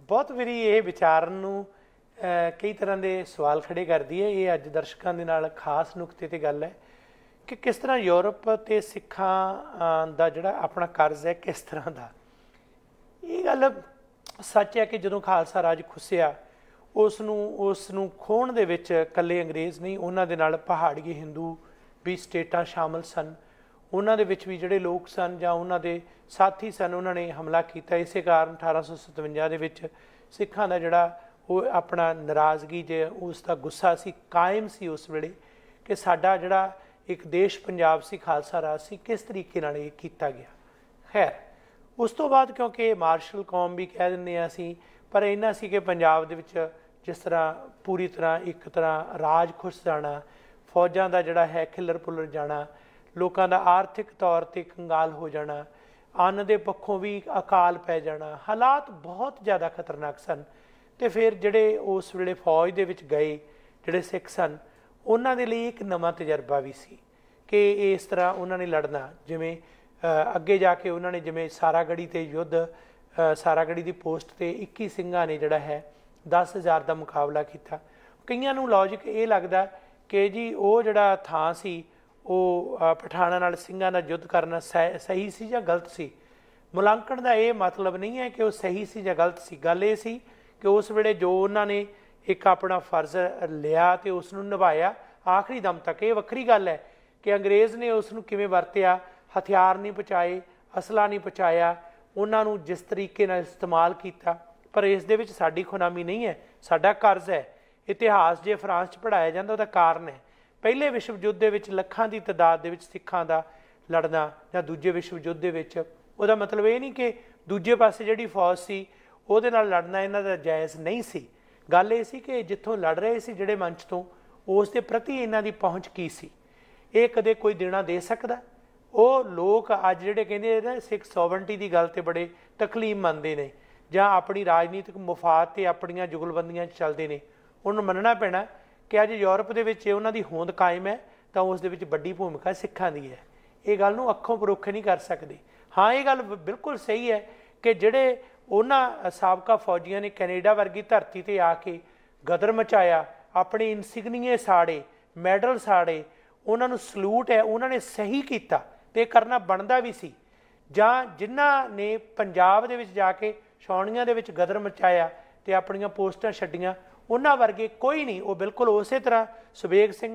ਬਹੁਤ ਵਰੀ ਇਹ ਵਿਚਾਰਨ ਨੂੰ ਕਈ ਤਰ੍ਹਾਂ ਦੇ ਸਵਾਲ ਖੜੇ ਕਰਦੀ ਹੈ ਇਹ ਅੱਜ ਦਰਸ਼ਕਾਂ ਦੇ ਨਾਲ ਖਾਸ ਨੁਕਤੇ ਤੇ ਗੱਲ ਹੈ ਕਿ ਕਿਸ ਤਰ੍ਹਾਂ ਯੂਰਪ ਤੇ ਸਿੱਖਾਂ ਦਾ ਜਿਹੜਾ ਆਪਣਾ ਕਰਜ਼ ਹੈ ਕਿਸ ਤਰ੍ਹਾਂ ਦਾ ਇਹ ਗੱਲ ਸੱਚ ਹੈ ਕਿ ਜਦੋਂ ਖਾਲਸਾ ਰਾਜ ਖੁੱਸਿਆ ਉਸ ਨੂੰ ਉਸ ਨੂੰ ਖੋਣ ਦੇ ਵਿੱਚ ਕੱਲੇ ਅੰਗਰੇਜ਼ ਨਹੀਂ ਉਹਨਾਂ ਦੇ ਨਾਲ ਪਹਾੜੀ ਹਿੰਦੂ ਵੀ ਸਟੇਟਾਂ ਸ਼ਾਮਲ ਸਨ ਉਹਨਾਂ ਦੇ ਵਿੱਚ ਵੀ ਜਿਹੜੇ ਲੋਕ ਸਨ ਜਾਂ ਉਹਨਾਂ ਦੇ ਸਾਥੀ ਸਨ ਉਹਨਾਂ ਨੇ ਹਮਲਾ ਕੀਤਾ ਇਸੇ ਕਾਰਨ 1857 ਦੇ ਵਿੱਚ ਸਿੱਖਾਂ ਦਾ ਜਿਹੜਾ ਉਹ ਆਪਣਾ ਨਰਾਜ਼ਗੀ ਜੇ ਉਸ ਦਾ ਗੁੱਸਾ ਸੀ ਕਾਇਮ ਸੀ ਉਸ ਵੇਲੇ ਕਿ ਸਾਡਾ ਜਿਹੜਾ ਇੱਕ ਦੇਸ਼ ਪੰਜਾਬ ਸੀ ਖਾਲਸਾ ਰਾਜ ਸੀ ਕਿਸ ਤਰੀਕੇ ਨਾਲ ਇਹ ਕੀਤਾ ਗਿਆ ਖੈਰ ਉਸ ਤੋਂ ਬਾਅਦ ਕਿਉਂਕਿ ਮਾਰਸ਼ਲ ਕੌਮ ਵੀ ਕਹਿ ਦਿੰਦੇ ਆ ਸੀ ਪਰ ਇਹਨਾਂ ਸੀ ਕਿ ਪੰਜਾਬ ਦੇ ਵਿੱਚ ਜਿਸ ਤਰ੍ਹਾਂ ਪੂਰੀ ਤਰ੍ਹਾਂ ਇੱਕ ਤਰ੍ਹਾਂ ਰਾਜ ਖੁਸ਼ ਜਾਣਾ ਫੌਜਾਂ ਦਾ ਜਿਹੜਾ ਹੈ ਖਿਲਰ ਪੁਲਰ ਜਾਣਾ ਲੋਕਾਂ ਦਾ ਆਰਥਿਕ ਤੌਰ ਤੇ ਕੰਗਾਲ ਹੋ ਜਾਣਾ ਅੰਨ ਦੇ ਪੱਖੋਂ ਵੀ ਅਕਾਲ ਪੈ ਜਾਣਾ ਹਾਲਾਤ ਬਹੁਤ ਜ਼ਿਆਦਾ ਖਤਰਨਾਕ ਸਨ ਤੇ ਫਿਰ ਜਿਹੜੇ ਉਸ ਵੇਲੇ ਫੌਜ ਦੇ ਵਿੱਚ ਗਏ ਜਿਹੜੇ ਸਿੱਖ ਸਨ ਉਹਨਾਂ ਦੇ ਲਈ ਇੱਕ ਨਵਾਂ ਤਜਰਬਾ ਵੀ ਸੀ ਕਿ ਇਸ ਤਰ੍ਹਾਂ ਉਹਨਾਂ ਨੇ ਲੜਨਾ ਜਿਵੇਂ ਅੱਗੇ ਜਾ ਕੇ ਉਹਨਾਂ ਨੇ ਜਿਵੇਂ ਸਾਰਾਗੜੀ ਤੇ ਯੁੱਧ ਸਾਰਾਗੜੀ ਦੀ ਪੋਸਟ ਤੇ 21 ਸਿੰਘਾਂ ਨੇ ਜਿਹੜਾ ਹੈ 10000 ਦਾ ਮੁਕਾਬਲਾ ਕੀਤਾ ਕਈਆਂ ਨੂੰ ਲੌਜੀਕ ਇਹ ਲੱਗਦਾ ਕਿ ਜੀ ਉਹ ਜਿਹੜਾ ਥਾਂ ਸੀ ਉਹ ਪਠਾਣਾ ਨਾਲ ਸਿੰਘਾਂ ਨਾਲ ਯੁੱਧ ਕਰਨਾ ਸਹੀ ਸੀ ਜਾਂ ਗਲਤ ਸੀ ਮੁਲਾਂਕਣ ਦਾ ਇਹ ਮਤਲਬ ਨਹੀਂ ਹੈ ਕਿ ਉਹ ਸਹੀ ਸੀ ਜਾਂ ਗਲਤ ਸੀ ਗੱਲ ਇਹ ਸੀ ਕਿ ਉਸ ਵੇਲੇ ਜੋ ਉਹਨਾਂ ਨੇ ਇੱਕ ਆਪਣਾ ਫਰਜ਼ ਲਿਆ ਤੇ ਉਸ ਨੂੰ ਨਿਭਾਇਆ ਆਖਰੀ ਦਮ ਤੱਕ ਇਹ ਵੱਖਰੀ ਗੱਲ ਹੈ ਕਿ ਅੰਗਰੇਜ਼ ਨੇ ਉਸ ਨੂੰ ਕਿਵੇਂ ਵਰਤਿਆ ਹਥਿਆਰ ਨਹੀਂ ਪਹੁੰਚਾਏ ਅਸਲਾ ਨਹੀਂ ਪਹੁੰਚਾਇਆ ਉਹਨਾਂ ਨੂੰ ਜਿਸ ਤਰੀਕੇ ਨਾਲ ਇਸਤੇਮਾਲ ਕੀਤਾ ਪਰ ਇਸ ਦੇ ਵਿੱਚ ਸਾਡੀ ਖੁਨਾਮੀ ਨਹੀਂ ਹੈ ਸਾਡਾ ਕਰਜ਼ ਹੈ ਇਤਿਹਾਸ ਜੇ ਫਰਾਂਸ 'ਚ ਪੜਾਇਆ ਜਾਂਦਾ ਉਹਦਾ ਕਾਰਨ ਹੈ ਪਹਿਲੇ ਵਿਸ਼ਵ ਯੁੱਧ ਦੇ ਵਿੱਚ ਲੱਖਾਂ ਦੀ ਤਦਾਦ ਦੇ ਵਿੱਚ ਸਿੱਖਾਂ ਦਾ ਲੜਨਾ ਜਾਂ ਦੂਜੇ ਵਿਸ਼ਵ ਯੁੱਧ ਦੇ ਵਿੱਚ ਉਹਦਾ ਮਤਲਬ ਇਹ ਨਹੀਂ ਕਿ ਦੂਜੇ ਪਾਸੇ ਜਿਹੜੀ ਫੌਜ ਸੀ ਉਹਦੇ ਨਾਲ ਲੜਨਾ ਇਹਨਾਂ ਦਾ ਜਾਇਜ਼ ਨਹੀਂ ਸੀ ਗੱਲ ਇਹ ਸੀ ਕਿ ਜਿੱਥੋਂ ਲੜ ਰਹੇ ਸੀ ਜਿਹੜੇ ਮੰਚ ਤੋਂ ਉਸ ਦੇ ਪ੍ਰਤੀ ਇਹਨਾਂ ਦੀ ਪਹੁੰਚ ਕੀ ਸੀ ਇਹ ਕਦੇ ਕੋਈ ਦੇਣਾ ਦੇ ਸਕਦਾ ਉਹ ਲੋਕ ਅੱਜ ਜਿਹੜੇ ਕਹਿੰਦੇ ਨੇ ਸਿੱਖ ਸੋਵਰਨਟੀ ਦੀ ਗੱਲ ਤੇ ਬੜੇ ਤਕਲੀਮ ਮੰਨਦੇ ਨੇ ਜਾਂ ਆਪਣੀ ਰਾਜਨੀਤਿਕ ਮੁਫਾਦ ਤੇ ਆਪਣੀਆਂ ਜੁਗਲਬੰਦੀਆਂ ਚ ਚੱਲਦੇ ਨੇ ਉਹਨੂੰ ਮੰਨਣਾ ਪੈਣਾ ਕਿ ਅੱਜ ਯੂਰਪ ਦੇ ਵਿੱਚ ਉਹਨਾਂ ਦੀ ਹੋਂਦ ਕਾਇਮ ਹੈ ਤਾਂ ਉਸ ਦੇ ਵਿੱਚ ਵੱਡੀ ਭੂਮਿਕਾ ਸਿੱਖਾਂ ਦੀ ਹੈ ਇਹ ਗੱਲ ਨੂੰ ਅੱਖੋਂ ਪਰੋਖੇ ਨਹੀਂ ਕਰ ਸਕਦੇ ਹਾਂ ਇਹ ਗੱਲ ਬਿਲਕੁਲ ਸਹੀ ਹੈ ਕਿ ਜਿਹੜੇ ਉਹਨਾਂ ਸਾਬਕਾ ਫੌਜੀਆਂ ਨੇ ਕੈਨੇਡਾ ਵਰਗੀ ਧਰਤੀ ਤੇ ਆ ਕੇ ਗਦਰ ਮਚਾਇਆ ਆਪਣੇ ਇਨਸਿਗਨੀਏ ਸਾੜੇ ਮੈਡਲ ਸਾੜੇ ਉਹਨਾਂ ਨੂੰ ਸਲੂਟ ਹੈ ਉਹਨਾਂ ਨੇ ਸਹੀ ਕੀਤਾ ਤੇ ਕਰਨਾ ਬਣਦਾ ਵੀ ਸੀ ਜਾਂ ਜਿਨ੍ਹਾਂ ਨੇ ਪੰਜਾਬ ਦੇ ਵਿੱਚ ਜਾ ਕੇ ਸ਼ੌਣੀਆਂ ਦੇ ਵਿੱਚ ਗਦਰ ਮਚਾਇਆ ਤੇ ਆਪਣੀਆਂ ਪੋਸਟਾਂ ਛੱਡੀਆਂ ਉਹਨਾਂ ਵਰਗੇ ਕੋਈ ਨਹੀਂ ਉਹ ਬਿਲਕੁਲ ਉਸੇ ਤਰ੍ਹਾਂ ਸੁਬੇਗ ਸਿੰਘ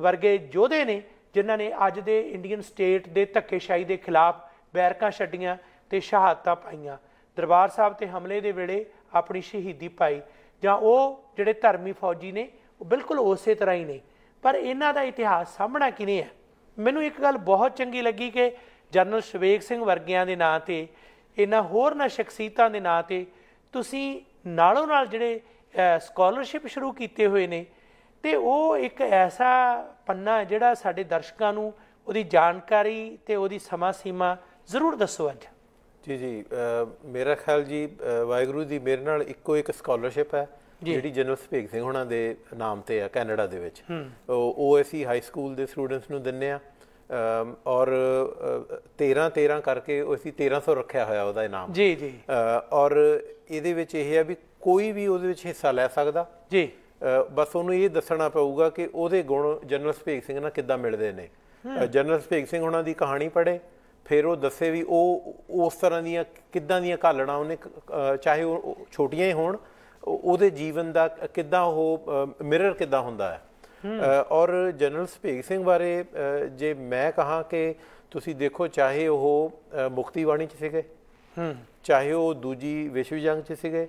ਵਰਗੇ ਯੋਧੇ ਨੇ ਜਿਨ੍ਹਾਂ ਨੇ ਅੱਜ ਦੇ ਇੰਡੀਅਨ ਸਟੇਟ ਦੇ ਧੱਕੇਸ਼ਾਹੀ ਦੇ ਖਿਲਾਫ ਬੈਰਕਾਂ ਛੱਡੀਆਂ ਤੇ ਸ਼ਹਾਦਤਾਂ ਪਾਈਆਂ ਦਰਬਾਰ ਸਾਹਿਬ ਤੇ ਹਮਲੇ ਦੇ ਵੇਲੇ ਆਪਣੀ ਸ਼ਹੀਦੀ ਪਾਈ ਜਾਂ ਉਹ ਜਿਹੜੇ ਧਰਮੀ ਫੌਜੀ ਨੇ ਉਹ ਬਿਲਕੁਲ ਉਸੇ ਤਰ੍ਹਾਂ ਹੀ ਨੇ ਪਰ ਇਹਨਾਂ ਦਾ ਇਤਿਹਾਸ ਸਾਹਮਣਾ ਕਿਨੇ ਹੈ ਮੈਨੂੰ ਇੱਕ ਗੱਲ ਬਹੁਤ ਚੰਗੀ ਲੱਗੀ ਕਿ ਜਨਰਲ ਸ਼ਵੇਗ ਸਿੰਘ ਵਰਗਿਆਂ ਦੇ ਨਾਂ ਤੇ ਇਹਨਾਂ ਹੋਰ ਨਾ ਸ਼ਖਸੀਤਾਂ ਦੇ ਨਾਂ ਤੇ ਤੁਸੀਂ ਨਾਲੋਂ ਨਾਲ ਜਿਹੜੇ ਸਕਾਲਰਸ਼ਿਪ ਸ਼ੁਰੂ ਕੀਤੇ ਹੋਏ ਨੇ ਤੇ ਉਹ ਇੱਕ ਐਸਾ ਪੰਨਾ ਜਿਹੜਾ ਸਾਡੇ ਦਰਸ਼ਕਾਂ ਨੂੰ ਉਹਦੀ ਜਾਣਕਾਰੀ ਤੇ ਉਹਦੀ ਸਮਾਂ ਸੀਮਾ ਜ਼ਰੂਰ ਦੱਸੋ ਅੱਜ ਜੀ ਜੀ ਮੇਰਾ ਖਿਆਲ ਜੀ ਵਾਇਗਰੂ ਦੀ ਮੇਰੇ ਨਾਲ ਇੱਕੋ ਇੱਕ ਸਕਾਲਰਸ਼ਿਪ ਹੈ ਜਿਹੜੀ ਜਨਰਲ ਸਪੇਕ ਸਿੰਘ ਹੁਣਾਂ ਦੇ ਨਾਮ ਤੇ ਆ ਕੈਨੇਡਾ ਦੇ ਵਿੱਚ ਉਹ ਐਸੀ ਹਾਈ ਸਕੂਲ ਦੇ ਸਟੂਡੈਂਟਸ ਨੂੰ ਦਿੰਨੇ ਆ ਔਰ 13 13 ਕਰਕੇ ਅਸੀਂ 1300 ਰੱਖਿਆ ਹੋਇਆ ਉਹਦਾ ਇਨਾਮ ਜੀ ਜੀ ਔਰ ਇਹਦੇ ਵਿੱਚ ਇਹ ਹੈ ਵੀ ਕੋਈ ਵੀ ਉਹਦੇ ਵਿੱਚ ਹਿੱਸਾ ਲੈ ਸਕਦਾ ਜੀ ਬਸ ਉਹਨੂੰ ਇਹ ਦੱਸਣਾ ਪਊਗਾ ਕਿ ਉਹਦੇ ਗੁਣ ਜਨਰਲ ਸਪੇਕ ਸਿੰਘ ਨਾਲ ਕਿੱਦਾਂ ਮਿਲਦੇ ਨੇ ਜਨਰਲ ਸਪੇਕ ਸਿੰਘ ਹੁਣਾਂ ਦੀ ਕਹਾਣੀ ਪੜੇ ਫਿਰ ਉਹ ਦੱਸੇ ਵੀ ਉਹ ਉਸ ਤਰ੍ਹਾਂ ਦੀਆਂ ਕਿੱਦਾਂ ਦੀਆਂ ਘਾਲਣਾ ਉਹਨੇ ਚਾਹੇ ਉਹ ਛੋਟੀਆਂ ਹੀ ਹੋਣ ਉਹਦੇ ਜੀਵਨ ਦਾ ਕਿੱਦਾਂ ਉਹ ਮਿਰਰ ਕਿੱਦਾਂ ਹੁੰਦਾ ਹੈ ਔਰ ਜਨਰਲ ਸਪੀਕ ਸਿੰਘ ਬਾਰੇ ਜੇ ਮੈਂ ਕਹਾ ਕਿ ਤੁਸੀਂ ਦੇਖੋ ਚਾਹੇ ਉਹ ਮੁਕਤੀ ਬਾਣੀ ਚ ਸੀਗੇ ਚਾਹੇ ਉਹ ਦੂਜੀ ਵਿਸ਼ਵ ਜੰਗ ਚ ਸੀਗੇ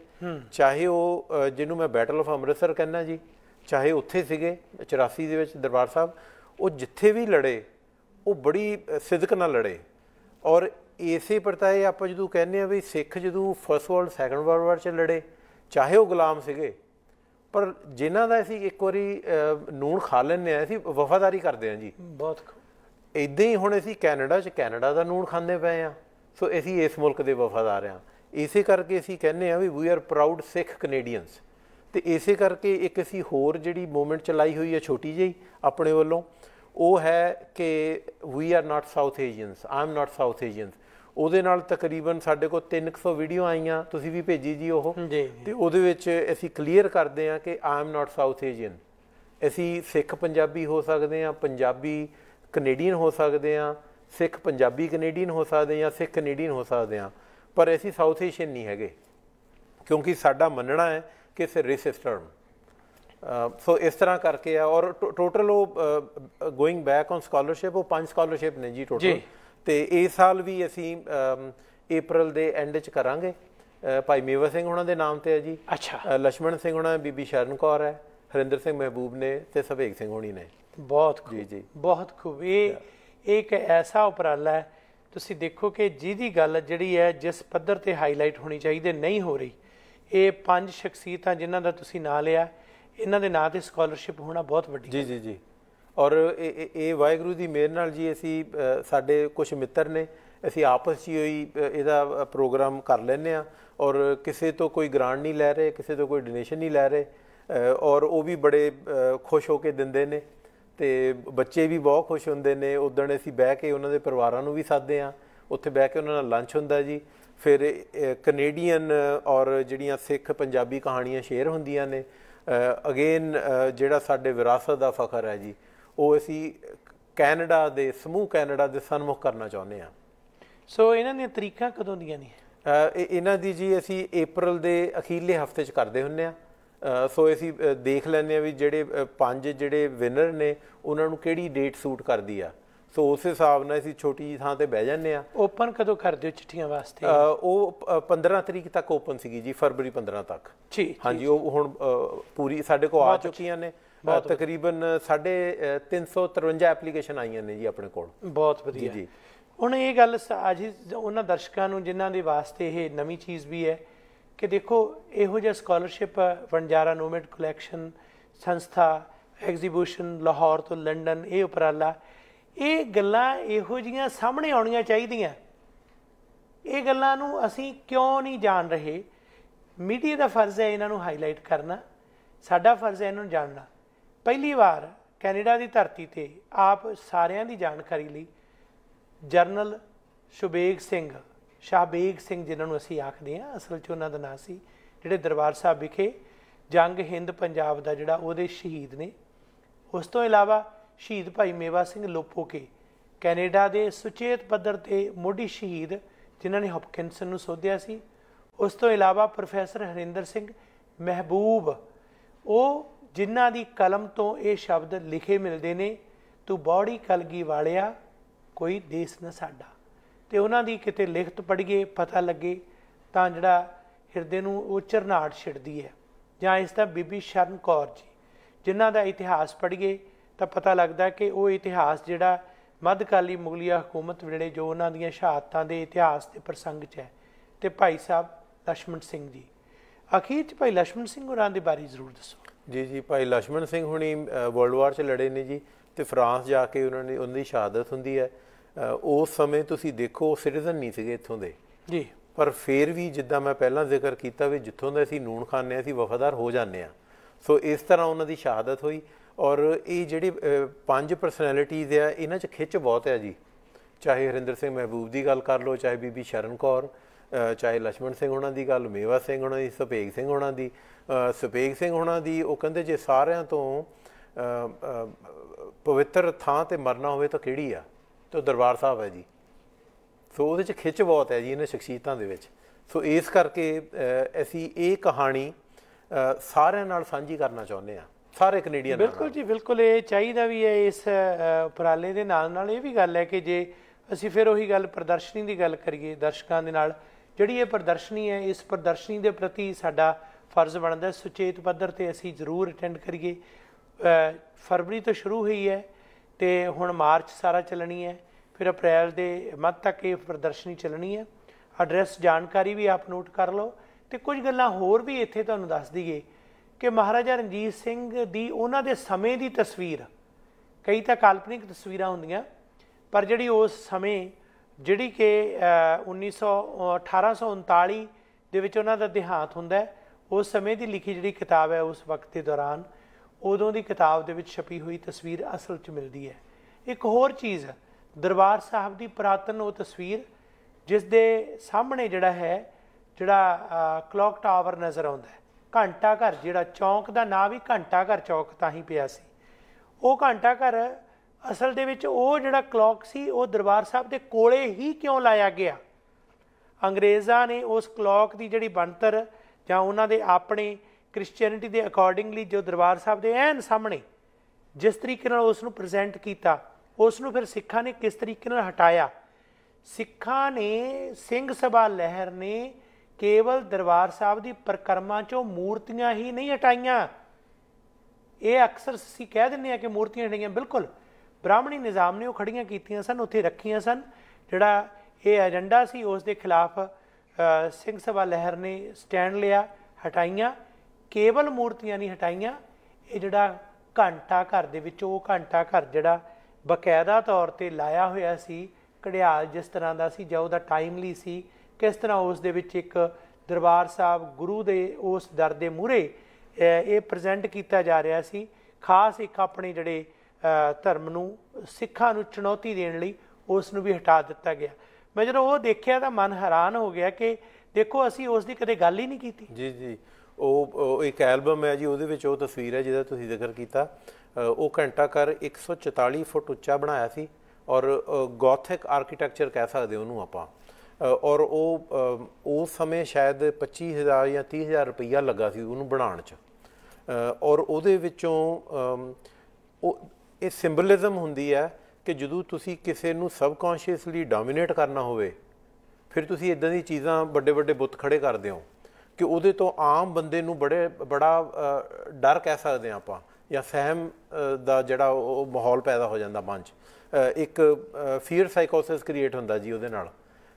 ਚਾਹੇ ਉਹ ਜਿਹਨੂੰ ਮੈਂ ਬੈਟਲ ਆਫ ਅੰਮ੍ਰਿਤਸਰ ਕਹਿੰਦਾ ਜੀ ਚਾਹੇ ਉੱਥੇ ਸੀਗੇ 84 ਦੇ ਵਿੱਚ ਦਰਬਾਰ ਸਾਹਿਬ ਉਹ ਜਿੱਥੇ ਵੀ ਲੜੇ ਉਹ ਬੜੀ ਸਿਦਕ ਨਾਲ ਲੜੇ ਔਰ ਇਸੇ ਪਰਤਾਏ ਆਪਾਂ ਜਦੋਂ ਕਹਿੰਦੇ ਆ ਵੀ ਸਿੱਖ ਜਦੋਂ first world second world war ਚ ਲੜੇ ਚਾਹੇ ਉਹ ਗੁਲਾਮ ਸੀਗੇ ਪਰ ਜਿਨ੍ਹਾਂ ਦਾ ਅਸੀਂ ਇੱਕ ਵਾਰੀ ਨੂਣ ਖਾ ਲੈਨੇ ਆ ਅਸੀਂ ਵਫਾਦਾਰੀ ਕਰਦੇ ਆ ਜੀ ਬਹੁਤ ਇਦਾਂ ਹੀ ਹੁਣ ਅਸੀਂ ਕੈਨੇਡਾ ਚ ਕੈਨੇਡਾ ਦਾ ਨੂਣ ਖਾਂਦੇ ਪਏ ਆ ਸੋ ਅਸੀਂ ਇਸ ਮੁਲਕ ਦੇ ਵਫਾਦਾਰ ਆ ਇਸੇ ਕਰਕੇ ਅਸੀਂ ਕਹਿੰਨੇ ਆ ਵੀ we are proud Sikh Canadians ਤੇ ਇਸੇ ਕਰਕੇ ਇੱਕ ਅਸੀਂ ਹੋਰ ਜਿਹੜੀ ਮੂਵਮੈਂਟ ਚਲਾਈ ਹੋਈ ਹੈ ਛੋਟੀ ਜਿਹੀ ਆਪਣੇ ਵੱਲੋਂ ਉਹ ਹੈ ਕਿ we are not South Asians I not South Asians ਉਹਦੇ ਨਾਲ ਤਕਰੀਬਨ ਸਾਡੇ ਕੋਲ 300 ਵੀਡੀਓ ਆਈਆਂ ਤੁਸੀਂ ਵੀ ਭੇਜੀ ਜੀ ਉਹ ਤੇ ਉਹਦੇ ਵਿੱਚ ਅਸੀਂ ਕਲੀਅਰ ਕਰਦੇ ਹਾਂ ਕਿ ਆਈ ਨਾਟ ਸਾਊਥ ਏਸ਼ੀਅਨ ਅਸੀਂ ਸਿੱਖ ਪੰਜਾਬੀ ਹੋ ਸਕਦੇ ਹਾਂ ਪੰਜਾਬੀ ਕੈਨੇਡੀਅਨ ਹੋ ਸਕਦੇ ਹਾਂ ਸਿੱਖ ਪੰਜਾਬੀ ਕੈਨੇਡੀਅਨ ਹੋ ਸਕਦੇ ਜਾਂ ਸਿੱਖ ਕੈਨੇਡੀਅਨ ਹੋ ਸਕਦੇ ਹਾਂ ਪਰ ਅਸੀਂ ਸਾਊਥ ਏਸ਼ੀਅਨ ਨਹੀਂ ਹੈਗੇ ਕਿਉਂਕਿ ਸਾਡਾ ਮੰਨਣਾ ਹੈ ਕਿ ਇਸ ਰੇਸਿਸ ਸੋ ਇਸ ਤਰ੍ਹਾਂ ਕਰਕੇ ਆ ਔਰ ਟੋਟਲ ਉਹ ਗੋਇੰਗ ਬੈਕ ਔਨ ਸਕਾਲਰਸ਼ਿਪ ਉਹ ਪੰਜ ਸਕਾਲਰਸ਼ਿਪ ਨੇ ਜੀ ਟੋਟਲ ਤੇ ਇਸ ਸਾਲ ਵੀ ਅਸੀਂ April ਦੇ ਐਂਡ ਚ ਕਰਾਂਗੇ ਭਾਈ ਮੇਵਾ ਸਿੰਘ ਉਹਨਾਂ ਦੇ ਨਾਮ ਤੇ ਹੈ ਜੀ ਅੱਛਾ ਲక్ష్మణ ਸਿੰਘ ਉਹਨਾਂ ਬੀਬੀ ਸ਼ਰਨ ਕੌਰ ਹੈ ਹਰਿੰਦਰ ਸਿੰਘ ਮਹਿਬੂਬ ਨੇ ਤੇ ਸਵੇਗ ਸਿੰਘ ਹੋਣੀ ਨੇ ਬਹੁਤ ਖੂਬ ਜੀ ਜੀ ਬਹੁਤ ਖੂਬ ਇਹ ਇੱਕ ਐਸਾ ਉਪਰਾਲਾ ਹੈ ਤੁਸੀਂ ਦੇਖੋ ਕਿ ਜਿਹਦੀ ਗੱਲ ਜਿਹੜੀ ਹੈ ਜਿਸ ਪੱਧਰ ਤੇ ਹਾਈਲਾਈਟ ਹੋਣੀ ਚਾਹੀਦੀ ਨਹੀਂ ਹੋ ਰਹੀ ਇਹ ਪੰਜ ਸ਼ਖਸੀਅਤਾਂ ਜਿਨ੍ਹਾਂ ਦਾ ਤੁਸੀਂ ਨਾਮ ਲਿਆ ਇਹਨਾਂ ਦੇ ਨਾਂ ਤੇ ਸਕਾਲਰਸ਼ਿਪ ਹੋਣਾ ਬਹੁਤ ਵੱਡੀ ਜੀ ਜੀ ਜੀ ਔਰ ਇਹ ਇਹ ਵਾਹਿਗੁਰੂ ਦੀ ਮਿਹਰ ਨਾਲ ਜੀ ਅਸੀਂ ਸਾਡੇ ਕੁਝ ਮਿੱਤਰ ਨੇ ਅਸੀਂ ਆਪਸ 'ਚ ਹੀ ਇਹਦਾ ਪ੍ਰੋਗਰਾਮ ਕਰ ਲੈਨੇ ਆ ਔਰ ਕਿਸੇ ਤੋਂ ਕੋਈ ਗ੍ਰਾਂਟ ਨਹੀਂ ਲੈ ਰਹੇ ਕਿਸੇ ਤੋਂ ਕੋਈ ਡੋਨੇਸ਼ਨ ਨਹੀਂ ਲੈ ਰਹੇ ਔਰ ਉਹ ਵੀ ਬੜੇ ਖੁਸ਼ ਹੋ ਕੇ ਦਿੰਦੇ ਨੇ ਤੇ ਬੱਚੇ ਵੀ ਬਹੁਤ ਖੁਸ਼ ਹੁੰਦੇ ਨੇ ਉਦੋਂ ਅਸੀਂ ਬਹਿ ਕੇ ਉਹਨਾਂ ਦੇ ਪਰਿਵਾਰਾਂ ਨੂੰ ਵੀ ਸਾਦੇ ਆ ਉੱਥੇ ਬਹਿ ਕੇ ਉਹਨਾਂ ਨਾਲ ਲੰਚ ਹੁੰਦਾ ਜੀ ਫਿਰ ਕੈਨੇਡੀਅਨ ਔਰ ਜਿਹੜੀਆਂ ਸਿੱਖ ਪੰਜਾਬੀ ਕਹਾਣੀਆਂ ਸ਼ੇਅਰ ਹੁੰਦੀਆਂ ਨੇ ਅਗੇਨ ਜਿਹੜਾ ਸਾਡੇ ਵਿਰਾਸਤ ਦਾ ਫਖਰ ਹੈ ਜੀ ਉਹ ਅਸੀਂ ਕੈਨੇਡਾ ਦੇ ਸਮੂਹ ਕੈਨੇਡਾ ਦੇ ਸਨਮੁਖ ਕਰਨਾ ਚਾਹੁੰਦੇ ਆ ਸੋ ਇਹਨਾਂ ਦੀਆਂ ਤਰੀਕਾਂ ਕਦੋਂ ਦੀਆਂ ਨੇ ਇਹਨਾਂ ਦੀ ਜੀ ਅਸੀਂ April ਦੇ ਅਖੀਰਲੇ ਹਫਤੇ 'ਚ ਕਰਦੇ ਹੁੰਨੇ ਆ ਸੋ ਅਸੀਂ ਦੇਖ ਲੈਂਦੇ ਆ ਵੀ ਜਿਹੜੇ ਪੰਜ ਜਿਹੜੇ ਵਿਨਰ ਨੇ ਉਹਨਾਂ ਨੂੰ ਕਿਹੜੀ ਡੇਟ ਸੂਟ ਕਰਦੀ ਆ ਸੋ ਉਸ ਹਿਸਾਬ ਨਾਲ ਅਸੀਂ ਛੋਟੀ ਥਾਂ ਤੇ ਬਹਿ ਜਾਂਦੇ ਆ ਓਪਨ ਕਦੋਂ ਕਰਦੇ ਹੋ ਚਿੱਠੀਆਂ ਵਾਸਤੇ ਉਹ 15 ਤਰੀਕ ਤੱਕ ਓਪਨ ਸੀਗੀ ਜੀ ਫਰਵਰੀ 15 ਤੱਕ ਜੀ ਹਾਂਜੀ ਉਹ ਹੁਣ ਪੂਰੀ ਸਾਡੇ ਕੋਲ ਆ ਚੁੱਕੀਆਂ ਨੇ ਤਕਰੀਬਨ 353 ਐਪਲੀਕੇਸ਼ਨ ਆਈਆਂ ਨੇ ਜੀ ਆਪਣੇ ਕੋਲ ਬਹੁਤ ਵਧੀਆ ਜੀ ਹੁਣ ਇਹ ਗੱਲ ਅੱਜ ਉਹਨਾਂ ਦਰਸ਼ਕਾਂ ਨੂੰ ਜਿਨ੍ਹਾਂ ਦੇ ਵਾਸਤੇ ਇਹ ਨਵੀਂ ਚੀਜ਼ ਵੀ ਹੈ ਕਿ ਦੇਖੋ ਇਹੋ ਜਿਹਾ ਸਕਾਲਰਸ਼ਿਪ ਵਣਜਾਰਾ ਨੋਮੇਡ ਕਲੈਕਸ਼ਨ ਸੰਸਥਾ ਐਗਜ਼ੀਬਿਸ਼ਨ ਲਾਹੌਰ ਤੋਂ ਲੰਡਨ ਇਹ ਉਪਰਾਲਾ ਇਹ ਗੱਲਾਂ ਇਹੋ ਜੀਆਂ ਸਾਹਮਣੇ ਆਉਣੀਆਂ ਚਾਹੀਦੀਆਂ ਇਹ ਗੱਲਾਂ ਨੂੰ ਅਸੀਂ ਕਿਉਂ ਨਹੀਂ ਜਾਣ ਰਹੇ ਮੀਡੀਆ ਦਾ ਫਰਜ਼ ਹੈ ਇਹਨਾਂ ਨੂੰ ਹਾਈਲਾਈਟ ਕਰਨਾ ਸਾਡਾ ਫਰਜ਼ ਹੈ ਇਹਨਾਂ ਨੂੰ ਜਾਣਨਾ ਪਹਿਲੀ ਵਾਰ ਕੈਨੇਡਾ ਦੀ ਧਰਤੀ ਤੇ ਆਪ ਸਾਰਿਆਂ ਦੀ ਜਾਣਕਾਰੀ ਲਈ ਜਰਨਲ ਸ਼ੁਬੇਗ ਸਿੰਘ ਸ਼ਾਬੇਗ ਸਿੰਘ ਜਿਨ੍ਹਾਂ ਨੂੰ ਅਸੀਂ ਆਖਦੇ ਹਾਂ ਅਸਲ 'ਚ ਉਹਨਾਂ ਦਾ ਨਾਂ ਸੀ ਜਿਹੜੇ ਦਰਬਾਰ ਸਾਹਿਬ ਵਿਖੇ ਜੰਗ ਹਿੰਦ ਪੰਜਾਬ ਦਾ ਜਿਹੜਾ ਉਹਦੇ ਸ਼ਹੀਦ ਨੇ ਉਸ ਤੋਂ ਇਲਾਵਾ ਸ਼ਹੀਦ ਭਾਈ ਮੇਵਾ ਸਿੰਘ ਲੋਪੋਕੇ ਕੈਨੇਡਾ ਦੇ ਸੁਚੇਤ ਪੱਧਰ ਤੇ ਮੋਢੀ ਸ਼ਹੀਦ ਜਿਨ੍ਹਾਂ ਨੇ ਹਪਕਿੰਸਨ ਨੂੰ ਸੋਧਿਆ ਸੀ ਉਸ ਤੋਂ ਇਲਾਵਾ ਪ੍ਰੋਫੈਸਰ ਹਰਿੰਦਰ ਸਿੰਘ ਮਹਿਬੂਬ ਉਹ ਜਿਨ੍ਹਾਂ ਦੀ ਕਲਮ ਤੋਂ ਇਹ ਸ਼ਬਦ ਲਿਖੇ ਮਿਲਦੇ ਨੇ ਤੂੰ ਬੌੜੀ ਕਲਗੀ ਵਾਲਿਆ ਕੋਈ ਦੇਸ਼ ਨਾ ਸਾਡਾ ਤੇ ਉਹਨਾਂ ਦੀ ਕਿਤੇ ਲਿਖਤ ਪੜ੍ਹੀਏ ਪਤਾ ਲੱਗੇ ਤਾਂ ਜਿਹੜਾ ਹਿਰਦੇ ਨੂੰ ਉਹ ਚਰਨਾਟ ਛਿੜਦੀ ਹੈ ਜਾਂ ਇਸ ਦਾ ਬੀਬੀ ਸ਼ਰਨ ਕੌਰ ਜੀ ਜਿਨ੍ਹਾਂ ਦਾ ਇਤਿਹਾਸ ਪੜ੍ਹੀਏ ਤਾਂ ਪਤਾ ਲੱਗਦਾ ਕਿ ਉਹ ਇਤਿਹਾਸ ਜਿਹੜਾ ਮੱਧਕਾਲੀ ਮੁਗਲੀਆ ਹਕੂਮਤ ਵੇਲੇ ਜੋ ਉਹਨਾਂ ਦੀਆਂ ਸ਼ਹਾਦਤਾਂ ਦੇ ਇਤਿਹਾਸ ਦੇ ਪ੍ਰਸੰਗ 'ਚ ਹੈ ਤੇ ਭਾਈ ਸਾਹਿਬ ਲਸ਼ਮਣ ਸਿੰਘ ਜੀ ਅਖੀਰ 'ਚ ਭਾਈ ਲਸ਼ਮਣ ਸਿੰਘ ਹੋਰਾਂ ਦੇ ਬਾਰੇ ਜ਼ਰੂਰ ਦੱਸੋ ਜੀ ਜੀ ਭਾਈ ਲਸ਼ਮਣ ਸਿੰਘ ਹੁਣੀ ਵਰਲਡ ਵਾਰ 'ਚ ਲੜੇ ਨੇ ਜੀ ਤੇ ਫਰਾਂਸ ਜਾ ਕੇ ਉਹਨਾਂ ਨੇ ਉਹਨਾਂ ਦੀ ਸ਼ਹਾਦਤ ਹੁੰਦੀ ਹੈ ਉਸ ਸਮੇਂ ਤੁਸੀਂ ਦੇਖੋ ਸਿਟੀਜ਼ਨ ਨਹੀਂ ਸੀਗੇ ਇੱਥੋਂ ਦੇ ਜੀ ਪਰ ਫੇਰ ਵੀ ਜਿੱਦਾਂ ਮੈਂ ਪਹਿਲਾਂ ਜ਼ਿਕਰ ਕੀਤਾ ਵੀ ਜਿੱਥੋਂ ਦੇ ਅਸੀਂ ਨੂਨ ਖਾਣੇ ਅਸੀਂ ਵਫਾਦਾਰ ਹੋ ਜਾਂਦੇ ਆ ਸੋ ਇਸ ਤਰ੍ਹਾਂ ਉਹਨਾਂ ਦੀ ਸ਼ਹਾਦਤ ਹੋਈ ਔਰ ਇਹ ਜਿਹੜੇ ਪੰਜ ਪਰਸਨੈਲਿਟੀਜ਼ ਆ ਇਹਨਾਂ 'ਚ ਖਿੱਚ ਬਹੁਤ ਹੈ ਜੀ ਚਾਹੇ ਹਰਿੰਦਰ ਸਿੰਘ ਮਹਿਬੂਬ ਦੀ ਗੱਲ ਕਰ ਲਓ ਚਾਹੇ ਬੀਬੀ ਸ਼ਰਨ ਕੌਰ ਚਾਹੇ ਲਛਮਣ ਸਿੰਘ ਹੋਣਾ ਦੀ ਗੱਲ ਮੇਵਾ ਸਿੰਘ ਹੋਣਾ ਦੀ ਸੁਪੇਗ ਸਿੰਘ ਹੋਣਾ ਦੀ ਸੁਪੇਗ ਸਿੰਘ ਹੋਣਾ ਦੀ ਉਹ ਕਹਿੰਦੇ ਜੇ ਸਾਰਿਆਂ ਤੋਂ ਪਵਿੱਤਰ ਥਾਂ ਤੇ ਮਰਨਾ ਹੋਵੇ ਤਾਂ ਕਿਹੜੀ ਆ ਤੇ ਦਰਬਾਰ ਸਾਹਿਬ ਹੈ ਜੀ ਸੋ ਉਹਦੇ 'ਚ ਖਿੱਚ ਬਹੁਤ ਹੈ ਜੀ ਇਹਨਾਂ ਸ਼ਖਸੀਅਤਾਂ ਦੇ ਵਿੱਚ ਸੋ ਇਸ ਕਰਕੇ ਅਸੀਂ ਇਹ ਕਹਾਣੀ ਸਾਰਿਆਂ ਨਾਲ ਸਾਂਝੀ ਕਰਨਾ ਚਾਹੁੰਦੇ ਆ ਸਾਰੇ ਕੈਨੇਡੀਅਨ ਬਿਲਕੁਲ ਜੀ ਬਿਲਕੁਲ ਇਹ ਚਾਹੀਦਾ ਵੀ ਹੈ ਇਸ ਉਪਰਾਲੇ ਦੇ ਨਾਲ ਨਾਲ ਇਹ ਵੀ ਗੱਲ ਹੈ ਕਿ ਜੇ ਅਸੀਂ ਫਿਰ ਉਹੀ ਗੱਲ ਪ੍ਰਦਰਸ਼ਨੀ ਦੀ ਗੱਲ ਕਰੀਏ ਦਰਸ਼ਕਾਂ ਦੇ ਨਾਲ ਜਿਹੜੀ ਇਹ ਪ੍ਰਦਰਸ਼ਨੀ ਹੈ ਇਸ ਪ੍ਰਦਰਸ਼ਨੀ ਦੇ ਪ੍ਰਤੀ ਸਾਡਾ ਫਰਜ਼ ਬਣਦਾ ਸੁਚੇਤ ਪੱਧਰ ਤੇ ਅਸੀਂ ਜ਼ਰੂਰ ਅਟੈਂਡ ਕਰੀਏ ਫਰਵਰੀ ਤੋਂ ਸ਼ੁਰੂ ਹੋਈ ਹੈ ਤੇ ਹੁਣ ਮਾਰਚ ਸਾਰਾ ਚੱਲਣੀ ਹੈ ਫਿਰ ਅਪ੍ਰੈਲ ਦੇ ਮੱਧ ਤੱਕ ਇਹ ਪ੍ਰਦਰਸ਼ਨੀ ਚੱਲਣੀ ਹੈ ਐਡਰੈਸ ਜਾਣਕਾਰੀ ਵੀ ਆਪ ਨੋਟ ਕਰ ਲਓ ਤੇ ਕੁਝ ਗੱਲਾਂ ਹੋਰ ਵੀ ਇੱਥੇ ਤੁਹਾਨੂੰ ਦੱਸ ਦਈਏ ਕਿ ਮਹਾਰਾਜਾ ਰਣਜੀਤ ਸਿੰਘ ਦੀ ਉਹਨਾਂ ਦੇ ਸਮੇਂ ਦੀ ਤਸਵੀਰ ਕਈ ਤਾਂ ਕਾਲਪਨਿਕ ਤਸਵੀਰਾਂ ਹੁੰਦੀਆਂ ਪਰ ਜਿਹੜੀ ਉਸ ਸਮੇਂ ਜਿਹੜੀ ਕਿ 1900 1839 ਦੇ ਵਿੱਚ ਉਹਨਾਂ ਦਾ ਦਿਹਾਂਤ ਹੁੰਦਾ ਉਸ ਸਮੇਂ ਦੀ ਲਿਖੀ ਜਿਹੜੀ ਕਿਤਾਬ ਹੈ ਉਸ ਵਕਤ ਦੇ ਦੌਰਾਨ ਉਦੋਂ ਦੀ ਕਿਤਾਬ ਦੇ ਵਿੱਚ ਛਪੀ ਹੋਈ ਤਸਵੀਰ ਅਸਲ 'ਚ ਮਿਲਦੀ ਹੈ ਇੱਕ ਹੋਰ ਚੀਜ਼ ਦਰਬਾਰ ਸਾਹਿਬ ਦੀ ਪ੍ਰਾਤਨ ਉਹ ਤਸਵੀਰ ਜਿਸ ਦੇ ਸਾਹਮਣੇ ਜਿਹੜਾ ਹੈ ਜਿਹੜਾ ਕਲੌਕ ਟਾਵਰ ਨਜ਼ਰ ਆਉਂਦਾ ਹੈ ਘੰਟਾ ਘਰ ਜਿਹੜਾ ਚੌਂਕ ਦਾ ਨਾਂ ਵੀ ਘੰਟਾ ਘਰ ਚੌਕ ਤਾਂ ਹੀ ਪਿਆ ਸੀ ਉਹ ਘੰਟਾ ਘਰ ਅਸਲ ਦੇ ਵਿੱਚ ਉਹ ਜਿਹੜਾ ਕਲੌਕ ਸੀ ਉਹ ਦਰਬਾਰ ਸਾਹਿਬ ਦੇ ਕੋਲੇ ਹੀ ਕਿਉਂ ਲਾਇਆ ਗਿਆ ਅੰਗਰੇਜ਼ਾਂ ਨੇ ਉਸ ਕਲੌਕ ਦੀ ਜਿਹੜੀ ਬਣਤਰ ਜਾਂ ਉਹਨਾਂ ਦੇ ਆਪਣੇ ਕ੍ਰਿਸਚੀਅਨਿਟੀ ਦੇ ਅਕੋਰਡਿੰਗਲੀ ਜੋ ਦਰਬਾਰ ਸਾਹਿਬ ਦੇ ਐਨ ਸਾਹਮਣੇ ਜਿਸ ਤਰੀਕੇ ਨਾਲ ਉਸ ਨੂੰ ਪ੍ਰੈਜ਼ੈਂਟ ਕੀਤਾ ਉਸ ਨੂੰ ਫਿਰ ਸਿੱਖਾਂ ਨੇ ਕਿਸ ਤਰੀਕੇ ਨਾਲ ਹਟਾਇਆ ਸਿੱਖਾਂ ਨੇ ਸਿੰਘ ਸਭਾ ਲਹਿਰ ਨੇ ਕੇਵਲ ਦਰਬਾਰ ਸਾਹਿਬ ਦੀ ਪਰਕਰਮਾ ਚੋਂ ਮੂਰਤੀਆਂ ਹੀ ਨਹੀਂ ਹਟਾਈਆਂ ਇਹ ਅਕਸਰ ਸੀ ਕਹਿ ਦਿੰਦੇ ਆ ਕਿ ਮੂਰਤੀਆਂ ਹਟਾਈਆਂ ਬਿਲਕੁਲ ਬ੍ਰਾਹਮਣੀ ਨਿਜ਼ਾਮ ਨੇ ਉਹ ਖੜੀਆਂ ਕੀਤੀਆਂ ਸਨ ਉੱਥੇ ਰੱਖੀਆਂ ਸਨ ਜਿਹੜਾ ਇਹ ਏਜੰਡਾ ਸੀ ਉਸ ਦੇ ਖਿਲਾਫ ਸਿੰਘ ਸਭਾ ਲਹਿਰ ਨੇ ਸਟੈਂਡ ਲਿਆ ਹਟਾਈਆਂ ਕੇਵਲ ਮੂਰਤੀਆਂ ਨਹੀਂ ਹਟਾਈਆਂ ਇਹ ਜਿਹੜਾ ਘੰਟਾ ਘਰ ਦੇ ਵਿੱਚ ਉਹ ਘੰਟਾ ਘਰ ਜਿਹੜਾ ਬਕਾਇਦਾ ਤੌਰ ਤੇ ਲਾਇਆ ਹੋਇਆ ਸੀ ਕੜਿਆਲ ਜਿਸ ਤਰ੍ਹਾਂ ਦਾ ਸੀ ਜਾਂ ਉਹਦਾ ਟਾਈਮਲੀ ਸੀ ਕਿਸ ਤਰ੍ਹਾਂ ਉਸ ਦੇ ਵਿੱਚ ਇੱਕ ਦਰਬਾਰ ਸਾਹਿਬ ਗੁਰੂ ਦੇ ਉਸ ਦਰ ਦੇ ਮੂਹਰੇ ਇਹ ਪ੍ਰੈਜ਼ੈਂਟ ਕੀਤਾ ਜਾ ਰਿਹਾ ਸੀ ਖਾਸ ਇੱਕ ਆਪਣੇ ਜਿਹੜੇ ਧਰਮ ਨੂੰ ਸਿੱਖਾਂ ਨੂੰ ਚੁਣੌਤੀ ਦੇਣ ਲਈ ਉਸ ਨੂੰ ਵੀ ਹਟਾ ਦਿੱਤਾ ਗਿਆ ਮੈਂ ਜਦੋਂ ਉਹ ਦੇਖਿਆ ਤਾਂ ਮਨ ਹੈਰਾਨ ਹੋ ਗਿਆ ਕਿ ਦੇਖੋ ਅਸੀਂ ਉਸ ਦੀ ਕਦੇ ਗੱਲ ਹੀ ਨਹੀਂ ਕੀਤੀ ਜੀ ਜੀ ਉਹ ਇੱਕ ਐਲਬਮ ਹੈ ਜੀ ਉਹਦੇ ਵਿੱਚ ਉਹ ਤਸਵੀਰ ਹੈ ਜਿਹਦਾ ਤੁਸੀਂ ਜ਼ਿਕਰ ਕੀਤਾ ਉਹ ਘੰਟਾ ਘਰ 144 ਫੁੱਟ ਉੱਚਾ ਬਣਾਇਆ ਸੀ ਔਰ ਗੋਥਿਕ ਆਰਕੀਟੈਕਚਰ ਕਹਿ ਸਕਦੇ ਉਹਨੂੰ ਆਪਾਂ ਔਰ ਉਹ ਉਸ ਸਮੇਂ ਸ਼ਾਇਦ 25000 ਜਾਂ 30000 ਰੁਪਈਆ ਲੱਗਾ ਸੀ ਉਹਨੂੰ ਬਣਾਉਣ 'ਚ ਔਰ ਉਹਦੇ ਵਿੱਚੋਂ ਉਹ ਇਹ ਸਿੰਬਲਿਜ਼ਮ ਹੁੰਦੀ ਹੈ ਕਿ ਜਦੋਂ ਤੁਸੀਂ ਕਿਸੇ ਨੂੰ ਸਬਕੌਂਸ਼ੀਅਸਲੀ ਡੋਮਿਨੇਟ ਕਰਨਾ ਹੋਵੇ ਫਿਰ ਤੁਸੀਂ ਇਦਾਂ ਦੀ ਚੀਜ਼ਾਂ ਵੱਡੇ ਵੱਡੇ ਬੁੱਤ ਖੜੇ ਕਰਦੇ ਹੋ ਕਿ ਉਹਦੇ ਤੋਂ ਆਮ ਬੰਦੇ ਨੂੰ ਬੜੇ ਬੜਾ ਡਰ ਕਹਿ ਸਕਦੇ ਆ ਆਪਾਂ ਜਾਂ ਸਹਿਮ ਦਾ ਜਿਹੜਾ ਉਹ ਮਾਹੌਲ ਪੈਦਾ ਹੋ ਜਾਂਦਾ ਮਨ 'ਚ ਇੱਕ ਫੀਅਰ ਸਾਈਕੋਸਿਸ ਕ੍ਰੀਏਟ ਹੁੰਦਾ ਜੀ ਉਹਦੇ ਨਾਲ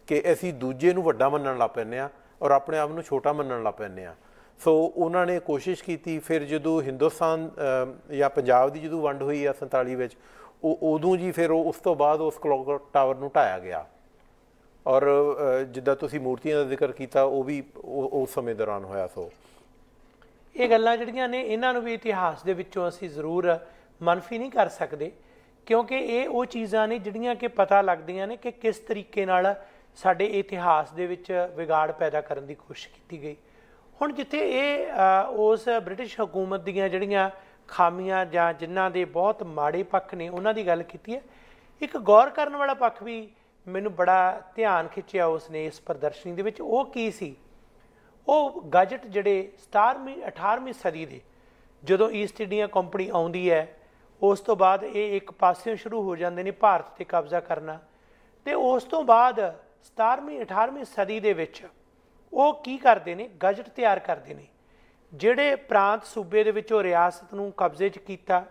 ਕਿ ਅਸੀਂ ਦੂਜੇ ਨੂੰ ਵੱਡਾ ਮੰਨਣ ਲੱਗ ਪੈਨੇ ਆ ਔਰ ਆਪਣੇ ਆਪ ਨੂੰ ਛੋਟਾ ਮੰਨਣ ਲੱਗ ਪੈਨੇ ਆ ਸੋ ਉਹਨਾਂ ਨੇ ਕੋਸ਼ਿਸ਼ ਕੀਤੀ ਫਿਰ ਜਦੋਂ ਹਿੰਦੁਸਤਾਨ ਜਾਂ ਪੰਜਾਬ ਦੀ ਜਦੋਂ ਵੰਡ ਹੋਈ ਆ 47 ਵਿੱਚ ਉਹ ਉਦੋਂ ਜੀ ਫਿਰ ਉਸ ਤੋਂ ਬਾਅਦ ਉਸ ਕਲੌਕ ਟਾਵਰ ਨੂੰ ਢਾਇਆ ਗਿਆ ਔਰ ਜਿੱਦਾਂ ਤੁਸੀਂ ਮੂਰਤੀਆਂ ਦਾ ਜ਼ਿਕਰ ਕੀਤਾ ਉਹ ਵੀ ਉਸ ਸਮੇਂ ਦੌਰਾਨ ਹੋਇਆ ਸੋ ਇਹ ਗੱਲਾਂ ਜਿਹੜੀਆਂ ਨੇ ਇਹਨਾਂ ਨੂੰ ਵੀ ਇਤਿਹਾਸ ਦੇ ਵਿੱਚੋਂ ਅਸੀਂ ਜ਼ਰੂਰ ਮੰਨਫੀ ਨਹੀਂ ਕਰ ਸਕਦੇ ਕਿਉਂਕਿ ਇਹ ਉਹ ਚੀਜ਼ਾਂ ਨੇ ਜਿਹੜੀਆਂ ਕਿ ਪਤਾ ਲੱਗਦੀਆਂ ਨੇ ਕਿ ਕਿਸ ਤਰੀਕੇ ਨਾਲ ਸਾਡੇ ਇਤਿਹਾਸ ਦੇ ਵਿੱਚ ਵਿਗਾੜ ਪੈਦਾ ਕਰਨ ਦੀ ਕੋਸ਼ਿਸ਼ ਕੀਤੀ ਗਈ ਹੁਣ ਜਿੱਥੇ ਇਹ ਉਸ ਬ੍ਰਿਟਿਸ਼ ਹਕੂਮਤ ਦੀਆਂ ਜਿਹੜੀਆਂ ਖਾਮੀਆਂ ਜਾਂ ਜਿਨ੍ਹਾਂ ਦੇ ਬਹੁਤ ਮਾੜੇ ਪੱਖ ਨੇ ਉਹਨਾਂ ਦੀ ਗੱਲ ਕੀਤੀ ਹੈ ਇੱਕ ਗੌਰ ਕਰਨ ਵਾਲਾ ਪੱਖ ਵੀ ਮੈਨੂੰ ਬੜਾ ਧਿਆਨ ਖਿੱਚਿਆ ਉਸ ਨੇ ਇਸ ਪ੍ਰਦਰਸ਼ਨੀ ਦੇ ਵਿੱਚ ਉਹ ਕੀ ਸੀ ਉਹ ਗਜਟ ਜਿਹੜੇ 17ਵੀਂ 18ਵੀਂ ਸਦੀ ਦੇ ਜਦੋਂ ਈਸਟ ਇੰਡੀਆ ਕੰਪਨੀ ਆਉਂਦੀ ਹੈ ਉਸ ਤੋਂ ਬਾਅਦ ਇਹ ਇੱਕ ਪਾਸਿਓਂ ਸ਼ੁਰੂ ਹੋ ਜਾਂਦੇ ਨੇ ਭਾਰਤ ਤੇ ਕਬਜ਼ਾ ਕਰਨਾ ਤੇ ਉਸ ਤੋਂ ਬਾਅਦ 17ਵੀਂ 18ਵੀਂ ਸਦੀ ਦੇ ਵਿੱਚ ਉਹ ਕੀ ਕਰਦੇ ਨੇ ਗਜਟ ਤਿਆਰ ਕਰਦੇ ਨੇ ਜਿਹੜੇ ਪ੍ਰਾਂਤ ਸੂਬੇ ਦੇ ਵਿੱਚ ਉਹ ਰਿਆਸਤ ਨੂੰ ਕਬਜ਼ੇ 'ਚ ਕੀਤਾ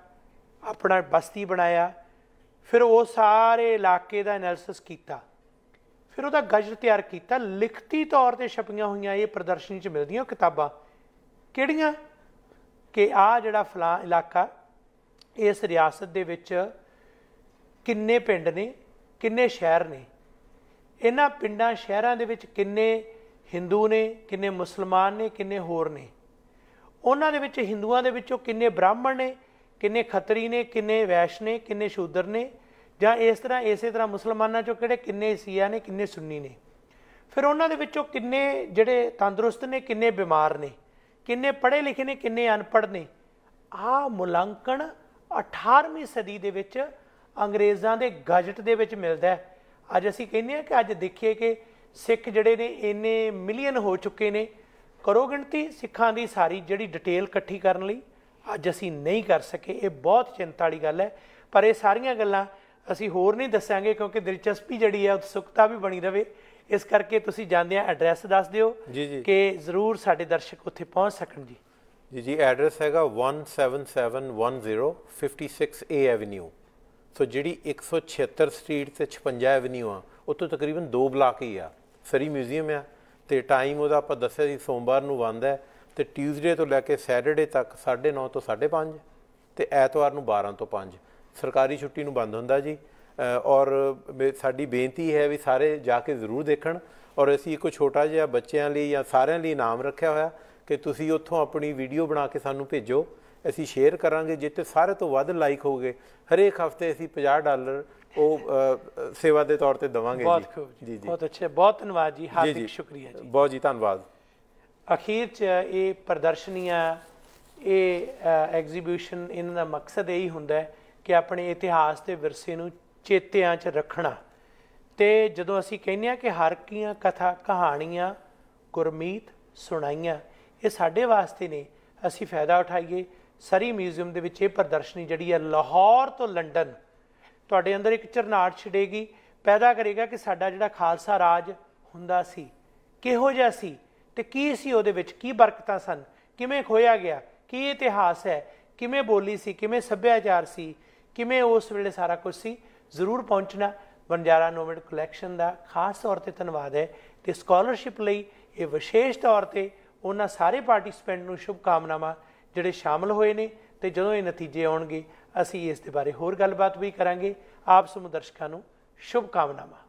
ਆਪਣਾ ਬਸਤੀ ਬਣਾਇਆ ਫਿਰ ਉਹ ਸਾਰੇ ਇਲਾਕੇ ਦਾ ਐਨਾਲਿਸਿਸ ਕੀਤਾ ਫਿਰ ਉਹਦਾ ਗਜਟ ਤਿਆਰ ਕੀਤਾ ਲਿਖਤੀ ਤੌਰ ਤੇ ਛਪੀਆਂ ਹੋਈਆਂ ਇਹ ਪ੍ਰਦਰਸ਼ਨੀ 'ਚ ਮਿਲਦੀਆਂ ਕਿਤਾਬਾਂ ਕਿਹੜੀਆਂ ਕਿ ਆ ਜਿਹੜਾ ਫਲਾ ਇਲਾਕਾ ਇਸ ਰਿਆਸਤ ਦੇ ਵਿੱਚ ਕਿੰਨੇ ਪਿੰਡ ਨੇ ਕਿੰਨੇ ਸ਼ਹਿਰ ਨੇ ਇਹਨਾਂ ਪਿੰਡਾਂ ਸ਼ਹਿਰਾਂ ਦੇ ਵਿੱਚ ਕਿੰਨੇ ਹਿੰਦੂ ਨੇ ਕਿੰਨੇ ਮੁਸਲਮਾਨ ਨੇ ਕਿੰਨੇ ਹੋਰ ਨੇ ਉਹਨਾਂ ਦੇ ਵਿੱਚ ਹਿੰਦੂਆਂ ਦੇ ਵਿੱਚੋਂ ਕਿੰਨੇ ਬ੍ਰਾਹਮਣ ਨੇ ਕਿੰਨੇ ਖੱਤਰੀ ਨੇ ਕਿੰਨੇ ਵੈਸ਼ ਨੇ ਕਿੰਨੇ ਸ਼ੂਦਰ ਨੇ ਜਾਂ ਇਸ ਤਰ੍ਹਾਂ ਇਸੇ ਤਰ੍ਹਾਂ ਮੁਸਲਮਾਨਾਂ ਚੋਂ ਕਿਹੜੇ ਕਿੰਨੇ ਸੀਆ ਨੇ ਕਿੰਨੇ ਸੁੰਨੀ ਨੇ ਫਿਰ ਉਹਨਾਂ ਦੇ ਵਿੱਚੋਂ ਕਿੰਨੇ ਜਿਹੜੇ ਤੰਦਰੁਸਤ ਨੇ ਕਿੰਨੇ ਬਿਮਾਰ ਨੇ ਕਿੰਨੇ ਪੜ੍ਹੇ ਲਿਖੇ ਨੇ ਕਿੰਨੇ ਅਨਪੜ੍ਹ ਨੇ ਆ ਮੁਲਾਂਕਣ 18ਵੀਂ ਸਦੀ ਦੇ ਵਿੱਚ ਅੰਗਰੇਜ਼ਾਂ ਦੇ ਗਜਟ ਦੇ ਵਿੱਚ ਮਿਲਦਾ ਹੈ ਅੱਜ ਅਸੀਂ ਕਹਿੰਦੇ ਆ ਕਿ ਅੱਜ ਦੇਖੀਏ ਕਿ ਸਿੱਖ ਜਿਹੜੇ ਨੇ ਇੰਨੇ ਮਿਲੀਅਨ ਹੋ ਚੁੱਕੇ ਨੇ ਕਰੋ ਗਿਣਤੀ ਸਿੱਖਾਂ ਦੀ ਸਾਰੀ ਜਿਹੜੀ ਡਿਟੇਲ ਇਕੱਠੀ ਕਰਨ ਲਈ ਅੱਜ ਅਸੀਂ ਨਹੀਂ ਕਰ ਸਕੇ ਇਹ ਬਹੁਤ ਚਿੰਤਾ ਵਾਲੀ ਗੱਲ ਹੈ ਪਰ ਇਹ ਸਾਰੀਆਂ ਗੱਲਾਂ ਅਸੀਂ ਹੋਰ ਨਹੀਂ ਦੱਸਾਂਗੇ ਕਿਉਂਕਿ ਦਿਲਚਸਪੀ ਜਿਹੜੀ ਹੈ ਉਤਸੁਕਤਾ ਵੀ ਬਣੀ ਰਵੇ ਇਸ ਕਰਕੇ ਤੁਸੀਂ ਜਾਂਦੇ ਆ ਐਡਰੈਸ ਦੱਸ ਦਿਓ ਕਿ ਜ਼ਰੂਰ ਸਾਡੇ ਦਰਸ਼ਕ ਉੱਥੇ ਪਹੁੰਚ ਸਕਣ ਜੀ ਜੀ ਜੀ ਐਡਰੈਸ ਹੈਗਾ 17710 56A ਐਵਨਿਊ ਸੋ ਜਿਹੜੀ 176 ਸਟਰੀਟ ਤੇ 56 ਐਵਨਿਊ ਆ ਉੱਥੋਂ ਤਕਰੀਬਨ 2 ਬਲਾਕ ਹੀ ਆ ਸਰੀ ਮਿਊਜ਼ੀਅਮ ਆ ਤੇ ਟਾਈਮ ਉਹਦਾ ਆਪਾਂ ਦੱਸਿਆ ਸੀ ਸੋਮਵਾਰ ਨੂੰ ਬੰਦ ਹੈ ਤੇ ਟਿਊਜ਼ਡੇ ਤੋਂ ਲੈ ਕੇ ਸੈਟਰਡੇ ਤੱਕ 9:30 ਤੋਂ 5:30 ਤੇ ਐਤਵਾਰ ਨੂੰ 12 ਤੋਂ 5 ਸਰਕਾਰੀ ਛੁੱਟੀ ਨੂੰ ਬੰਦ ਹੁੰਦਾ ਜੀ ਔਰ ਸਾਡੀ ਬੇਨਤੀ ਹੈ ਵੀ ਸਾਰੇ ਜਾ ਕੇ ਜ਼ਰੂਰ ਦੇਖਣ ਔਰ ਅਸੀਂ ਇੱਕ ਛੋਟਾ ਜਿਹਾ ਬੱਚਿਆਂ ਲਈ ਜਾਂ ਸਾਰਿਆਂ ਲਈ ਨਾਮ ਰੱਖਿਆ ਹੋਇਆ ਕਿ ਤੁਸੀਂ ਉੱਥੋਂ ਆਪਣੀ ਵੀਡੀਓ ਬਣਾ ਕੇ ਸਾਨੂੰ ਭੇਜੋ ਅਸੀਂ ਸ਼ੇਅਰ ਕਰਾਂਗੇ ਜਿੱਥੇ ਸਾਰੇ ਤੋਂ ਵੱਧ ਲਾਈਕ ਹੋਗੇ ਹਰੇਕ ਹਫਤੇ ਅਸੀਂ 50 ਡਾਲਰ ਉਹ ਸੇਵਾ ਦੇ ਤੌਰ ਤੇ ਦਵਾਂਗੇ ਬਹੁਤ ਖੂਬ ਜੀ ਜੀ ਬਹੁਤ ਅੱਛੇ ਬਹੁਤ ਧੰਨਵਾਦ ਜੀ ਹਾਰਦਿਕ ਸ਼ੁਕਰੀਆ ਜੀ ਬਹੁਤ ਜੀ ਧੰਨਵਾਦ ਅਖੀਰ ਚ ਇਹ ਪ੍ਰਦਰਸ਼ਨੀਆਂ ਇਹ ਐਗਜ਼ੀਬਿਸ਼ਨ ਇਹਨਾਂ ਦਾ ਮਕਸਦ ਇਹ ਹੀ ਹੁੰਦਾ ਹੈ ਕਿ ਆਪਣੇ ਇਤਿਹਾਸ ਤੇ ਵਿਰਸੇ ਨੂੰ ਚੇਤਿਆਂ 'ਚ ਰੱਖਣਾ ਤੇ ਜਦੋਂ ਅਸੀਂ ਕਹਿੰਦੇ ਆ ਕਿ ਹਰ ਕੀਆਂ ਕਥਾ ਕਹਾਣੀਆਂ ਗੁਰਮੀਤ ਸੁਣਾਈਆਂ ਇਹ ਸਾਡੇ ਵਾਸਤੇ ਨੇ ਅਸੀਂ ਫਾਇਦਾ ਉਠਾਈਏ ਸਰੀ ਮਿਊਜ਼ੀਅਮ ਦੇ ਵਿੱਚ ਇਹ ਪ੍ਰਦਰਸ਼ਨੀ ਜਿਹੜੀ ਹੈ ਲਾਹੌਰ ਤੋਂ ਲੰਡਨ ਤੁਹਾਡੇ ਅੰਦਰ ਇੱਕ ਚਰਨਾਟ ਛਿੜੇਗੀ ਪੈਦਾ ਕਰੇਗਾ ਕਿ ਸਾਡਾ ਜਿਹੜਾ ਖਾਲਸਾ ਰਾਜ ਹੁੰਦਾ ਸੀ ਕਿਹੋ ਜਿਹਾ ਸੀ ਤੇ ਕੀ ਸੀ ਉਹਦੇ ਵਿੱਚ ਕੀ ਬਰਕਤਾਂ ਸਨ ਕਿਵੇਂ ਖੋਇਆ ਗਿਆ ਕੀ ਇਤਿਹਾਸ ਹੈ ਕਿਵੇਂ ਬੋਲੀ ਸੀ ਕਿਵੇਂ ਸੱਭਿਆਚਾਰ ਸੀ ਕਿਵੇਂ ਉਸ ਵੇਲੇ ਸਾਰਾ ਕੁਝ ਸੀ ਜ਼ਰੂਰ ਪਹੁੰਚਣਾ ਬੰਜਾਰਾ ਨੋਮਡ ਕਲੈਕਸ਼ਨ ਦਾ ਖਾਸ ਤੌਰ ਤੇ ਧੰਨਵਾਦ ਹੈ ਤੇ ਸਕਾਲਰਸ਼ਿਪ ਲਈ ਇਹ ਵਿਸ਼ੇਸ਼ ਤੌਰ ਤੇ ਉਹਨਾਂ ਸਾਰੇ ਪਾਰਟਿਸਪੈਂਟ ਨੂੰ ਸ਼ੁਭ ਕਾਮਨਾਵਾਂ ਜਿਹੜੇ ਸ਼ਾਮਲ ਹੋਏ ਨੇ ਤੇ ਜਦੋਂ ਇਹ ਨਤੀਜੇ ਆਉਣਗੇ ਅਸੀਂ ਇਸ ਦੇ ਬਾਰੇ ਹੋਰ ਗੱਲਬਾਤ ਵੀ ਕਰਾਂਗੇ ਆਪ ਸਮੂਹ ਦਰਸ਼ਕਾਂ ਨੂੰ ਸ਼ੁਭ ਕਾਮਨਾਵਾਂ